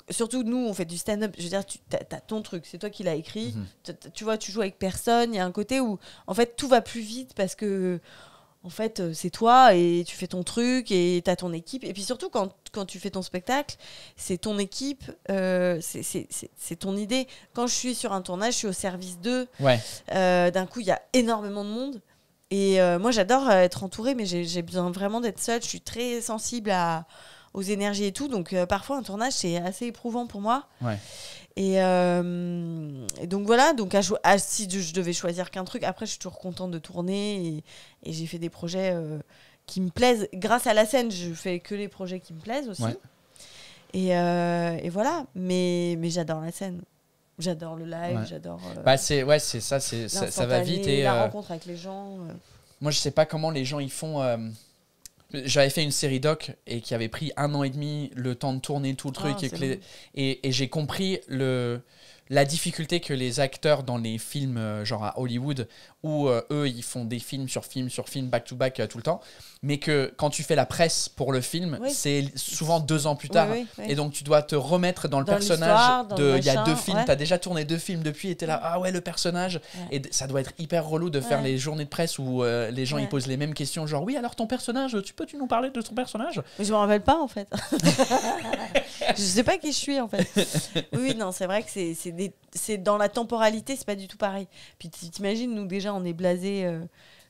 surtout nous, on fait du stand-up. Je veux dire, tu as, ton truc, c'est toi qui l'as écrit. Mhm. Tu vois, tu joues avec personne. Il y a un côté où, en fait, tout va plus vite parce que, en fait, euh, c'est toi et tu fais ton truc et tu as ton équipe. Et puis surtout, quand, quand tu fais ton spectacle, c'est ton équipe, euh, c'est ton idée. Quand je suis sur un tournage, je suis au service d'eux. Euh, d'un coup, il y a énormément de monde. Et moi, j'adore être entourée, mais j'ai besoin vraiment d'être seule. Je suis très sensible à aux énergies et tout. Donc euh, parfois un tournage c'est assez éprouvant pour moi. Euh, et, donc voilà, donc à, si je devais choisir qu'un truc, après je suis toujours contente de tourner et, j'ai fait des projets euh, qui me plaisent. Grâce à la scène, je fais que les projets qui me plaisent aussi. Et, voilà, mais, mais j'adore la scène. J'adore le live, j'adore. bah c'est ouais, c'est ça, c'est ça, ça, va vite et la rencontre avec les gens. Moi je sais pas comment les gens ils font j'avais fait une série doc et qui avait pris un an et demi le temps de tourner tout le ah, truc. et j'ai compris le, la difficulté que les acteurs dans les films, euh, genre à Hollywood, où euh, eux, ils font des films sur films sur films, back to back euh, tout le temps, mais que quand tu fais la presse pour le film, c'est souvent deux ans plus tard. et donc, tu dois te remettre dans le personnage. De, il y a deux films, tu as déjà tourné deux films depuis, et tu es là, ah ouais, le personnage. Et ça doit être hyper relou de faire les journées de presse où les gens, ils posent les mêmes questions, genre, oui, alors ton personnage, tu peux-tu nous parler de ton personnage Je me rappelle pas, en fait. je sais pas qui je suis, en fait. Oui, non, c'est vrai que c'est c'est dans la temporalité, c'est pas du tout pareil. Puis t'imagines, nous déjà, on est blasé. Euh,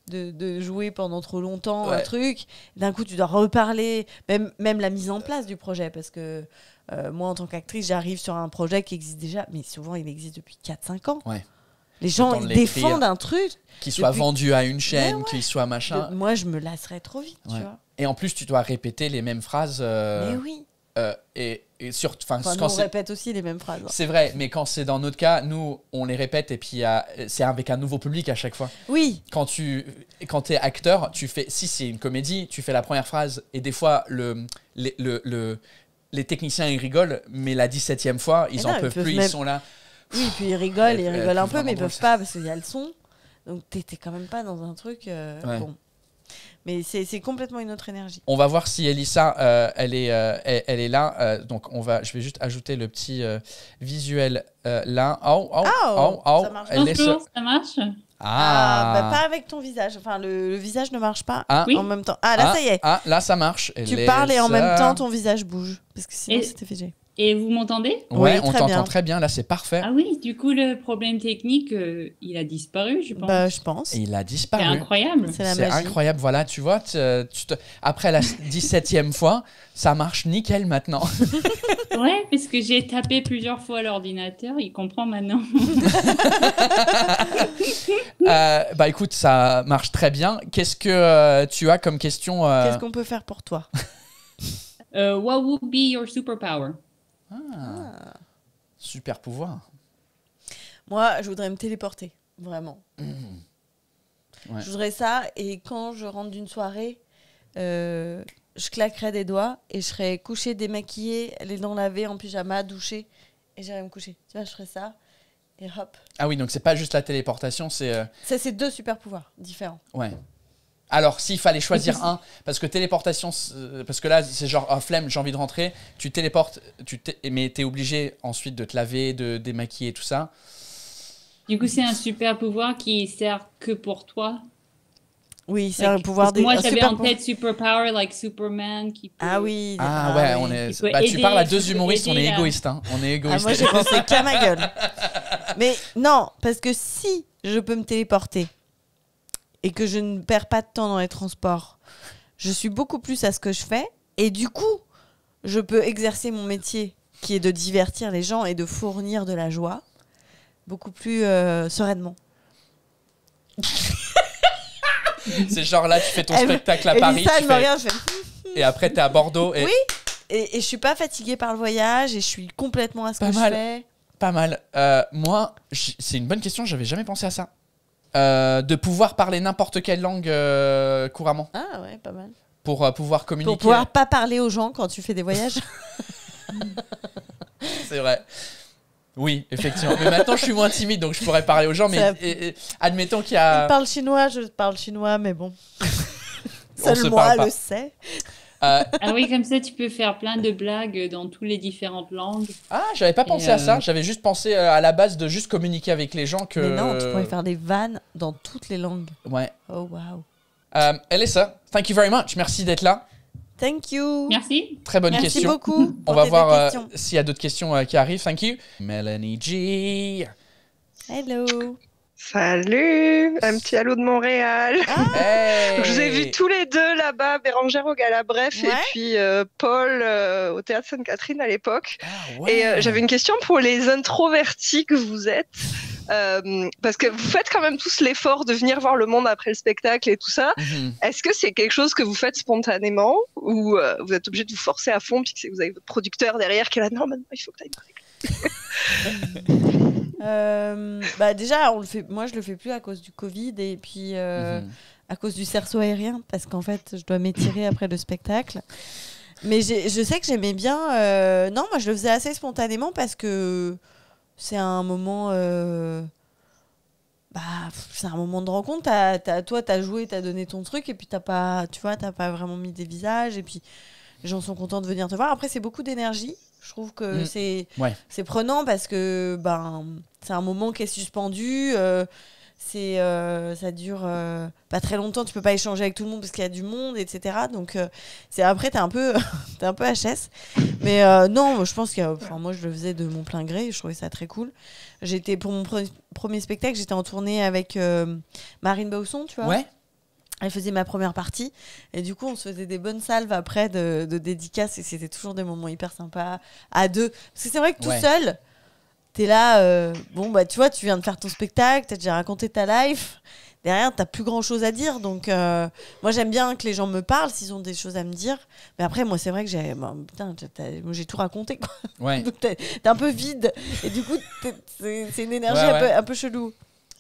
de, jouer pendant trop longtemps un truc, d'un coup tu dois reparler, même, même la mise en place du projet, parce que euh, moi en tant qu'actrice j'arrive sur un projet qui existe déjà, mais souvent il existe depuis 4-5 ans. Les gens ils défendent un truc. qui soit vendu à une chaîne, qu'il soit machin. moi je me lasserais trop vite, Et en plus tu dois répéter les mêmes phrases. Euh, mais oui. Euh, et, sur, enfin, on répète aussi les mêmes phrases. Hein. C'est vrai, mais quand c'est dans notre cas, nous, on les répète et puis c'est avec un nouveau public à chaque fois. Oui. Quand tu quand es acteur, tu fais, si c'est une comédie, tu fais la première phrase et des fois, le, les techniciens, ils rigolent, mais la 17e fois, ils eh en peuvent plus, ils sont là. Oui, puis ils rigolent, ils rigolent un peu, mais ils peuvent pas parce qu'il y a le son. Donc t'es quand même pas dans un truc. Euh, bon. Mais c'est complètement une autre énergie. On va voir si Elissa, elle, est, elle, est là. donc, on va, je vais juste ajouter le petit visuel là. Oh, oh, oh, oh, Ça marche. Elle ça marche ah, pas avec ton visage. Enfin, le, visage ne marche pas en même temps. Ah, là, ça y est. Ah, là, ça marche. tu parles et en même temps, ton visage bouge. Parce que sinon, c'était figé. Et vous m'entendez oui, on t'entend très bien. Là, c'est parfait. Ah oui, du coup, le problème technique, euh, il a disparu, je pense. Bah, je pense. il a disparu. C'est incroyable. C'est incroyable. Voilà, tu vois, euh, après la 17e fois, ça marche nickel maintenant. ouais, parce que j'ai tapé plusieurs fois l'ordinateur, il comprend maintenant. Euh, bah, écoute, ça marche très bien. Qu'est-ce que tu as comme question Qu'est-ce qu'on peut faire pour toi What would be your superpower ah. Super pouvoir. Moi, je voudrais me téléporter, vraiment. Mmh. Je voudrais ça, et quand je rentre d'une soirée, euh, je claquerai des doigts et je serais couchée, démaquillée, les dents lavées, en pyjama, douchée, et j'irai me coucher. Tu vois, je ferais ça. Et hop. Ah oui, donc c'est pas juste la téléportation, c'est. Euh, ça, C'est deux super pouvoirs différents. Ouais. Alors, s'il fallait choisir un, parce que téléportation, euh, parce que là, c'est genre, oh, flemme, j'ai envie de rentrer, tu téléportes, tu mais t'es obligé ensuite de te laver, de démaquiller, tout ça. Du coup, c'est un super pouvoir qui sert que pour toi. Oui, c'est un pouvoir Moi, j'avais en tête super power, like Superman qui Ah oui. Ah, ah ouais, on est. Bah, tu parles à deux humoristes, on est euh. égoïste, hein. On est ah, égoïste. moi, qu'à ma gueule. Mais non, parce que si je peux me téléporter, et que je ne perds pas de temps dans les transports, je suis beaucoup plus à ce que je fais et du coup, je peux exercer mon métier qui est de divertir les gens et de fournir de la joie beaucoup plus euh, sereinement. C'est genre là, tu fais ton spectacle à Paris. tu hmm, hmm. Et après, tu es à Bordeaux. Oui, et, je suis pas fatiguée par le voyage et je suis complètement à ce que je fais. Pas mal. Euh, moi, c'est une bonne question, j'avais jamais pensé à ça. Euh, de pouvoir parler n'importe quelle langue euh, couramment. Ah ouais, pas mal. Pour euh, pouvoir communiquer. Pour pouvoir pas parler aux gens quand tu fais des voyages. C'est vrai. Oui, effectivement. Mais maintenant, je suis moins timide, donc je pourrais parler aux gens. Mais admettons qu'il y a. Je parle chinois, je parle chinois, mais bon. Seul moi le sais. Euh, ah oui, comme ça, tu peux faire plein de blagues dans toutes les différentes langues. Ah, j'avais pas pensé à ça. Euh, j'avais juste pensé euh, à la base de juste communiquer avec les gens que. Mais non, tu pourrais faire des vannes dans toutes les langues. Ouais. Oh, waouh. ça, thank you very much. Merci d'être là. Thank you. Merci. Très bonne question. Merci beaucoup. On va voir s'il y a d'autres questions qui arrivent. Thank you. Melanie G. Hello. Salut, un petit halo de Montréal. Ah. je vous ai vus tous les deux là-bas, Bérangère au Gala Bref et puis euh, Paul euh, au Théâtre Sainte-Catherine à l'époque. Ah, et euh, j'avais une question pour les introvertis que vous êtes. parce que vous faites quand même tous l'effort de venir voir le monde après le spectacle et tout ça. Mm-hmm. Est-ce que c'est quelque chose que vous faites spontanément ou vous êtes obligé de vous forcer à fond puisque vous avez votre producteur derrière qui est là non maintenant il faut que tu ailles Euh, bah déjà, on le fait, moi je le fais plus à cause du Covid et puis euh, mhm. à cause du cerceau aérien parce qu'en fait je dois m'étirer après le spectacle. Mais je sais que j'aimais bien. Euh, non, moi je le faisais assez spontanément parce que c'est un moment. Bah, c'est un moment de rencontre. T as, toi, t'as joué, t'as donné ton truc et puis t'as pas, tu vois, t'as pas vraiment mis des visages et puis les gens sont contents de venir te voir. Après, c'est beaucoup d'énergie. Je trouve que mm. c'est c'est prenant parce que ben c'est un moment qui est suspendu. Euh, c'est euh, ça dure euh, pas très longtemps tu peux pas échanger avec tout le monde parce qu'il y a du monde etc donc c'est après t'es un peu es un peu HS mais non je pense que enfin moi je le faisais de mon plein gré je trouvais ça très cool j'étais pour mon premier spectacle j'étais en tournée avec Marine Bausson tu vois ouais elle faisait ma première partie. Et du coup, on se faisait des bonnes salves après de, de dédicaces. Et c'était toujours des moments hyper sympas à deux. Parce que c'est vrai que tout seul, seul, t'es là. Euh, bon, bah, tu vois, tu viens de faire ton spectacle, t'as déjà raconté ta life. Derrière, t'as plus grand chose à dire. Donc, euh, moi, j'aime bien que les gens me parlent s'ils ont des choses à me dire. Mais après, moi, c'est vrai que j'ai. Bah, putain, j'ai tout raconté, quoi. Ouais. donc, t'es un peu vide. Et du coup, c'est une énergie un peu chelou.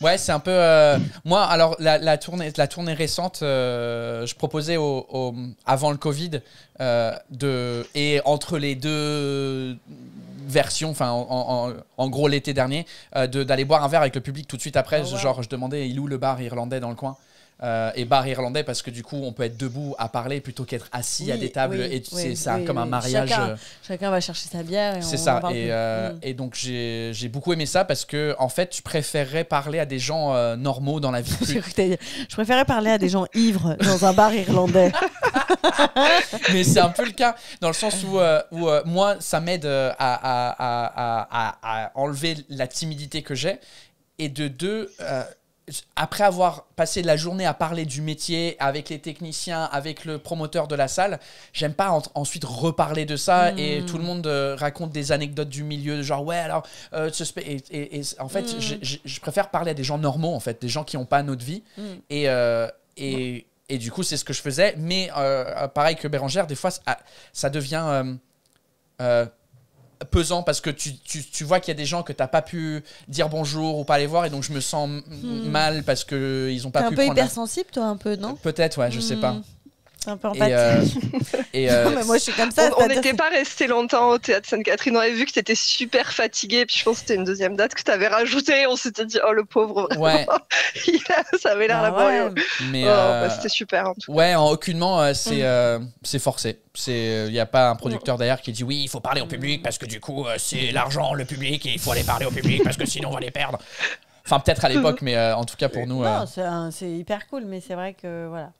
Ouais, c'est un peu. Euh, moi, alors, la, la, tournée, la tournée récente, euh, je proposais au, avant le Covid, euh, de, et entre les deux versions, enfin, en, gros, l'été dernier, d'aller boire un verre avec le public tout de suite après. Ah Genre, je demandais, il est le bar irlandais dans le coin euh, et bar irlandais parce que du coup on peut être debout à parler plutôt qu'être assis à des tables et c'est ça, comme un mariage euh, chacun, va chercher sa bière c'est ça euh, mm. et, donc j'ai beaucoup aimé ça parce que en fait tu préférerais parler à des gens normaux dans la vie je préférerais parler à des gens ivres dans un bar irlandais mais c'est un peu le cas dans le sens où, moi ça m'aide à, enlever la timidité que j'ai et de deux après avoir passé la journée à parler du métier avec les techniciens, avec le promoteur de la salle, j'aime pas ensuite reparler de ça et hmm. tout le monde euh, raconte des anecdotes du milieu, genre ouais, alors, euh, en fait, hmm. je préfère parler à des gens normaux, en fait, des gens qui n'ont pas notre vie. Hmm. Euh, et, et, du coup, c'est ce que je faisais. Mais pareil que Bérangère, des fois, ça devient pesant parce que tu, vois qu'il y a des gens que tu n'as pas pu dire bonjour ou pas aller voir et donc je me sens hmm. mal parce qu'ils n'ont pas pu. T'es un peu hypersensible, toi, un peu, non Peut-être, ouais, je sais pas. Hmm un peu euh, empathique. Et, euh, moi, je suis comme ça. On n'était pas resté longtemps au théâtre Sainte-Catherine. On avait vu que tu étais super fatigué. Puis je pense que c'était une deuxième date que tu avais rajoutée. On s'était dit, oh le pauvre, ça avait l'air la ah bonne Mais oh, euh, bah, c'était super. En tout Ouais, en aucunement, mm. c'est forcé. Il n'y a pas un producteur mm. derrière qui dit, oui, il faut parler au public parce que du coup, c'est l'argent, le public, et il faut aller parler au public parce que sinon, on va les perdre. Enfin, peut-être à l'époque, mais en tout cas pour nous. Non, c'est hyper cool, mais c'est vrai que voilà.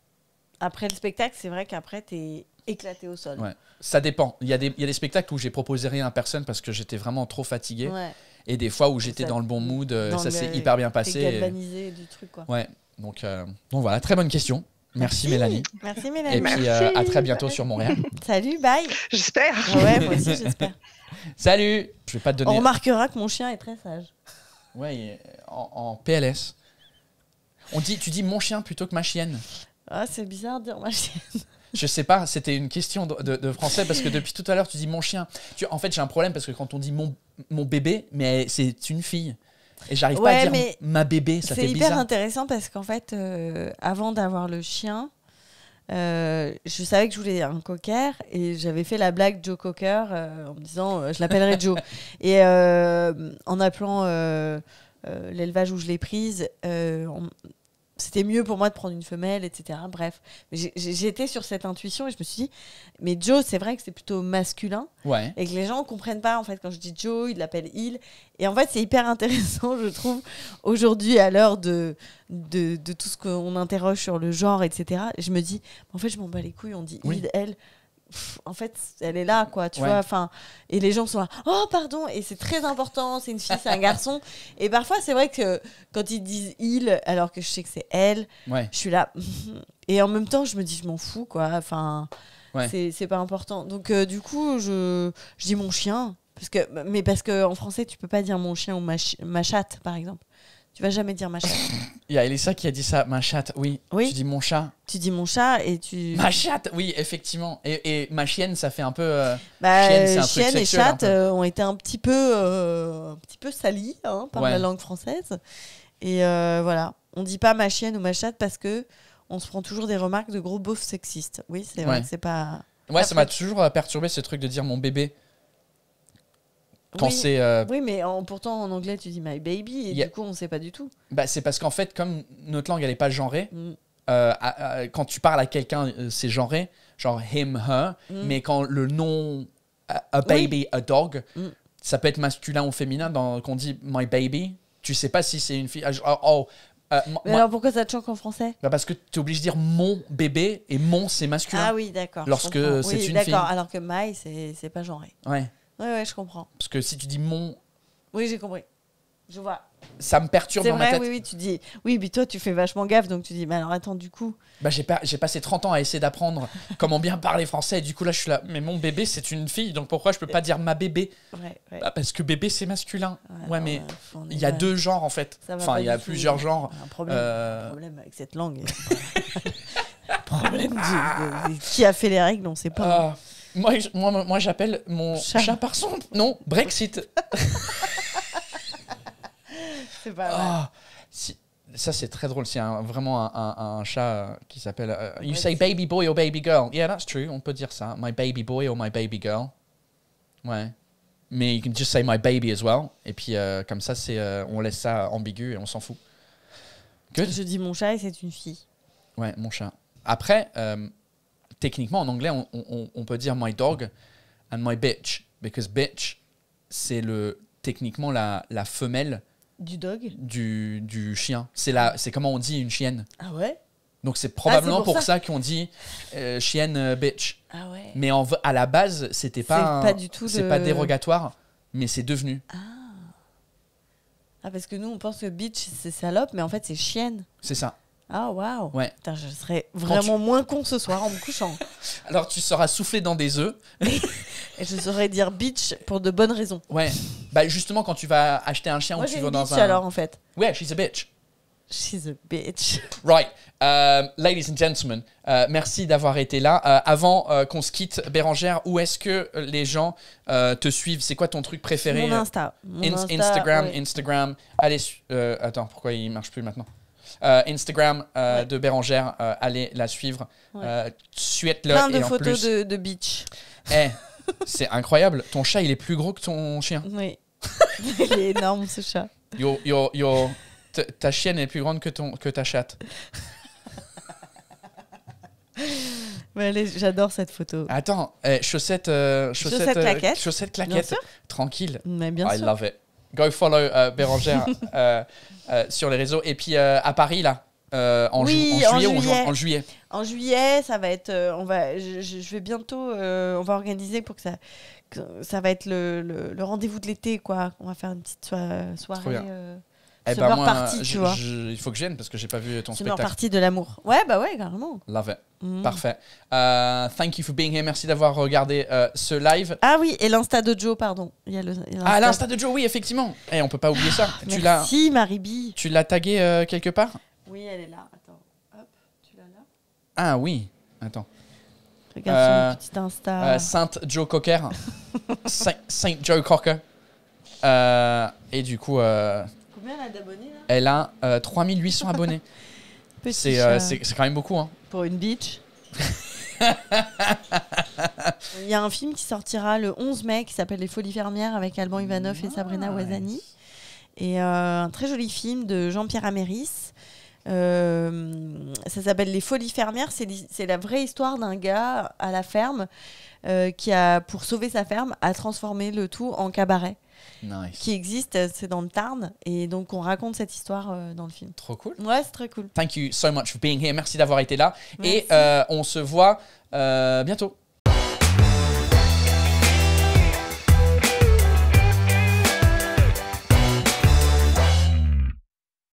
Après le spectacle, c'est vrai qu'après, t'es éclaté au sol. Ouais. Ça dépend. Il y, a des, y a des spectacles où j'ai proposé rien à personne parce que j'étais vraiment trop fatigué. Ouais. Et des fois où j'étais dans le bon mood, euh, ça s'est hyper bien passé. galvanisé du truc, quoi. Ouais. Donc, euh, voilà, très bonne question. Merci, Mélanie. Merci Mélanie. Et puis euh, à très bientôt sur Montréal. Salut, bye. J'espère. Ouais, moi aussi j'espère. Salut. Je vais pas te donner. On remarquera que mon chien est très sage. Ouais, en, en PLS. On dit, tu dis mon chien plutôt que ma chienne. Ah, c'est bizarre de dire ma chienne. Je sais pas, c'était une question de, français parce que depuis tout à l'heure tu dis mon chien. Tu, en fait, j'ai un problème parce que quand on dit mon, mon bébé, mais c'est une fille. Et j'arrive pas à dire ma bébé, ça fait bizarre. C'est hyper intéressant parce qu'en fait, euh, avant d'avoir le chien, euh, je savais que je voulais un cocker et j'avais fait la blague Joe Cocker euh, en me disant je l'appellerai Joe. et en appelant l'élevage où je l'ai prise, on, c'était mieux pour moi de prendre une femelle, etc. Bref, j'étais sur cette intuition et je me suis dit, mais Joe, c'est vrai que c'est plutôt masculin. Et que les gens comprennent pas, en fait, quand je dis Joe, ils l'appellent il. Et en fait, c'est hyper intéressant, je trouve, aujourd'hui, à l'heure de, de, tout ce qu'on interroge sur le genre, etc. Je me dis, en fait, je m'en bats les couilles, on dit il, elle en fait, elle est là, quoi, tu vois. et les gens sont là, oh, pardon, et c'est très important, c'est une fille, c'est un garçon. Et parfois, c'est vrai que quand ils disent il, alors que je sais que c'est elle, je suis là. Et en même temps, je me dis, je m'en fous, quoi. Enfin, c'est pas important. Donc, euh, du coup, je, dis mon chien. Parce que, mais parce qu'en français, tu peux pas dire mon chien ou ma chatte, par exemple. Tu vas jamais dire ma chatte. Il y a Elissa qui a dit ça, ma chatte, oui. Tu dis mon chat. Tu dis mon chat et tu. Ma chatte, oui, effectivement. Et, ma chienne, ça fait un peu. Euh, bah, chienne, et chatte euh, ont été un petit peu, euh, un petit peu salies hein, par la langue française. Et voilà. On dit pas ma chienne ou ma chatte parce que on se prend toujours des remarques de gros beaufs sexistes. Oui, c'est vrai c'est pas. Ouais, ça m'a toujours perturbé ce truc de dire mon bébé. Euh, oui, mais en, pourtant en anglais tu dis my baby et du coup on sait pas du tout. Bah, c'est parce qu'en fait, comme notre langue elle est pas genrée, mm. euh, quand tu parles à quelqu'un, euh, c'est genré, genre him, her, mm. mais quand le nom a, baby, a dog, mm. ça peut être masculin ou féminin. Dans, quand on dit my baby, tu sais pas si c'est une fille. Ah, oh, mais alors pourquoi ça te choque en français bah Parce que tu es obligé de dire mon bébé et mon c'est masculin. Ah oui, d'accord. Lorsque c'est une fille. alors que my c'est pas genré. Ouais. Ouais, ouais, je comprends. Parce que si tu dis mon. Oui, j'ai compris. Je vois. Ça me perturbe dans ma tête. Oui, oui, tu dis. Oui, mais toi, tu fais vachement gaffe, donc tu dis, mais alors attends, du coup. Bah, j'ai, pas, j'ai passé 30 ans à essayer d'apprendre comment bien parler français, et du coup, là, je suis là. Mais mon bébé, c'est une fille, donc pourquoi je peux pas dire ma bébé ouais, bah, Parce que bébé, c'est masculin. Ouais, mais il y a deux euh, genres, en fait. Enfin, il y a plusieurs genres. Un problème, un euh, problème avec cette langue. problème de, qui a fait les règles, on sait pas. Ah. Moi, moi, moi, j'appelle mon Chat. par son nom Brexit. C'est pas ah, ça, c'est très drôle. C'est vraiment un, chat euh, qui s'appelle. Euh, euh, you say baby boy or baby girl. Yeah, that's true. On peut dire ça. My baby boy or my baby girl. Ouais. Mais you can just say my baby as well. Et puis, comme ça, c'est, on laisse ça ambigu et on s'en fout. Que Je dis mon chat et c'est une fille. Ouais, mon chat. Après, techniquement, en anglais, on, peut dire my dog and my bitch. Because bitch, c'est le, techniquement la, femelle. Du dog Du, chien. C'est c'est comment on dit une chienne. Ah ouais donc ah, c'est probablement pour, ça, qu'on dit euh, chienne euh, bitch. Ah mais en, à la base, c'était pas pas du tout c'est pas dérogatoire, mais c'est devenu. Ah. ah. parce que nous on pense que bitch c'est salope, mais en fait c'est chienne. C'est ça. Ah, waouh Ouais. je serais vraiment moins con ce soir en me couchant. Alors, tu seras soufflé dans des œufs. Et je saurais dire bitch pour de bonnes raisons. Ouais. Bah, justement, quand tu vas acheter un chien ou tu vas dans bitch alors, en fait. Ouais, she's a bitch. She's a bitch. Right. Euh, ladies and gentlemen, euh, merci d'avoir été là. Euh, avant qu'on se quitte, Bérangère, où est-ce que les gens te suivent C'est quoi ton truc préféré Mon Insta. Mon Instagram, Instagram. Allez, attends, pourquoi il marche plus maintenant euh, Instagram euh, de Bérangère, euh, allez la suivre. Ouais. suette Plein de photos de, de, beach. Eh, c'est incroyable. Ton chat, il est plus gros que ton chien. Oui. il est énorme, ce chat. Yo, yo, yo. Ta chienne est plus grande que, ton, que ta chatte. Bah, j'adore cette photo. Attends, eh, chaussette chaussettes, chaussette chaussettes, Tranquille. Mais bien oh, I sûr. love it go follow euh, Bérangère euh, euh, sur les réseaux. Et puis euh, à Paris, là, en, juillet en, juillet. en, juillet ça va être on va je, vais bientôt on va organiser pour que ça ça va être le, rendez-vous de l'été quoi on va faire une petite so soirée eh ben partie tu vois. il faut que je vienne parce que j'ai pas vu ton spectacle. spectacle. partie de l'amour. Ouais, bah ouais, carrément. Love it. Mm. Parfait. Euh, thank you for being here. Merci d'avoir regardé euh, ce live. Ah oui, et l'Insta de Joe, pardon. Il y a le, ah, l'Insta de Joe, oui, effectivement. Et eh, on peut pas oublier ça. Ah, tu l'as. Marie b Tu l'as tagué euh, quelque part Oui, elle est là. Attends. Hop, tu l'as là Ah oui. Attends. Regarde sur mon petit Insta. Sainte Joe Cocker. Saint, Saint Joe Cocker. et du coup elle a 3800 euh, abonnés. Euh, c'est quand même beaucoup. Hein. Pour une bitch. Il y a un film qui sortira le 11 mai qui s'appelle Les Folies Fermières avec Alban Ivanov et Sabrina Wazani. Et euh, un très joli film de Jean-Pierre Améris. ça s'appelle Les Folies Fermières. C'est la vraie histoire d'un gars à la ferme qui a, pour sauver sa ferme, a transformé le tout en cabaret qui existe. Euh, c'est dans le Tarn. Et donc, on raconte cette histoire euh, dans le film. Trop cool. Ouais, c'est très cool. Thank you so much for being here. Merci d'avoir été là. Et euh, on se voit bientôt.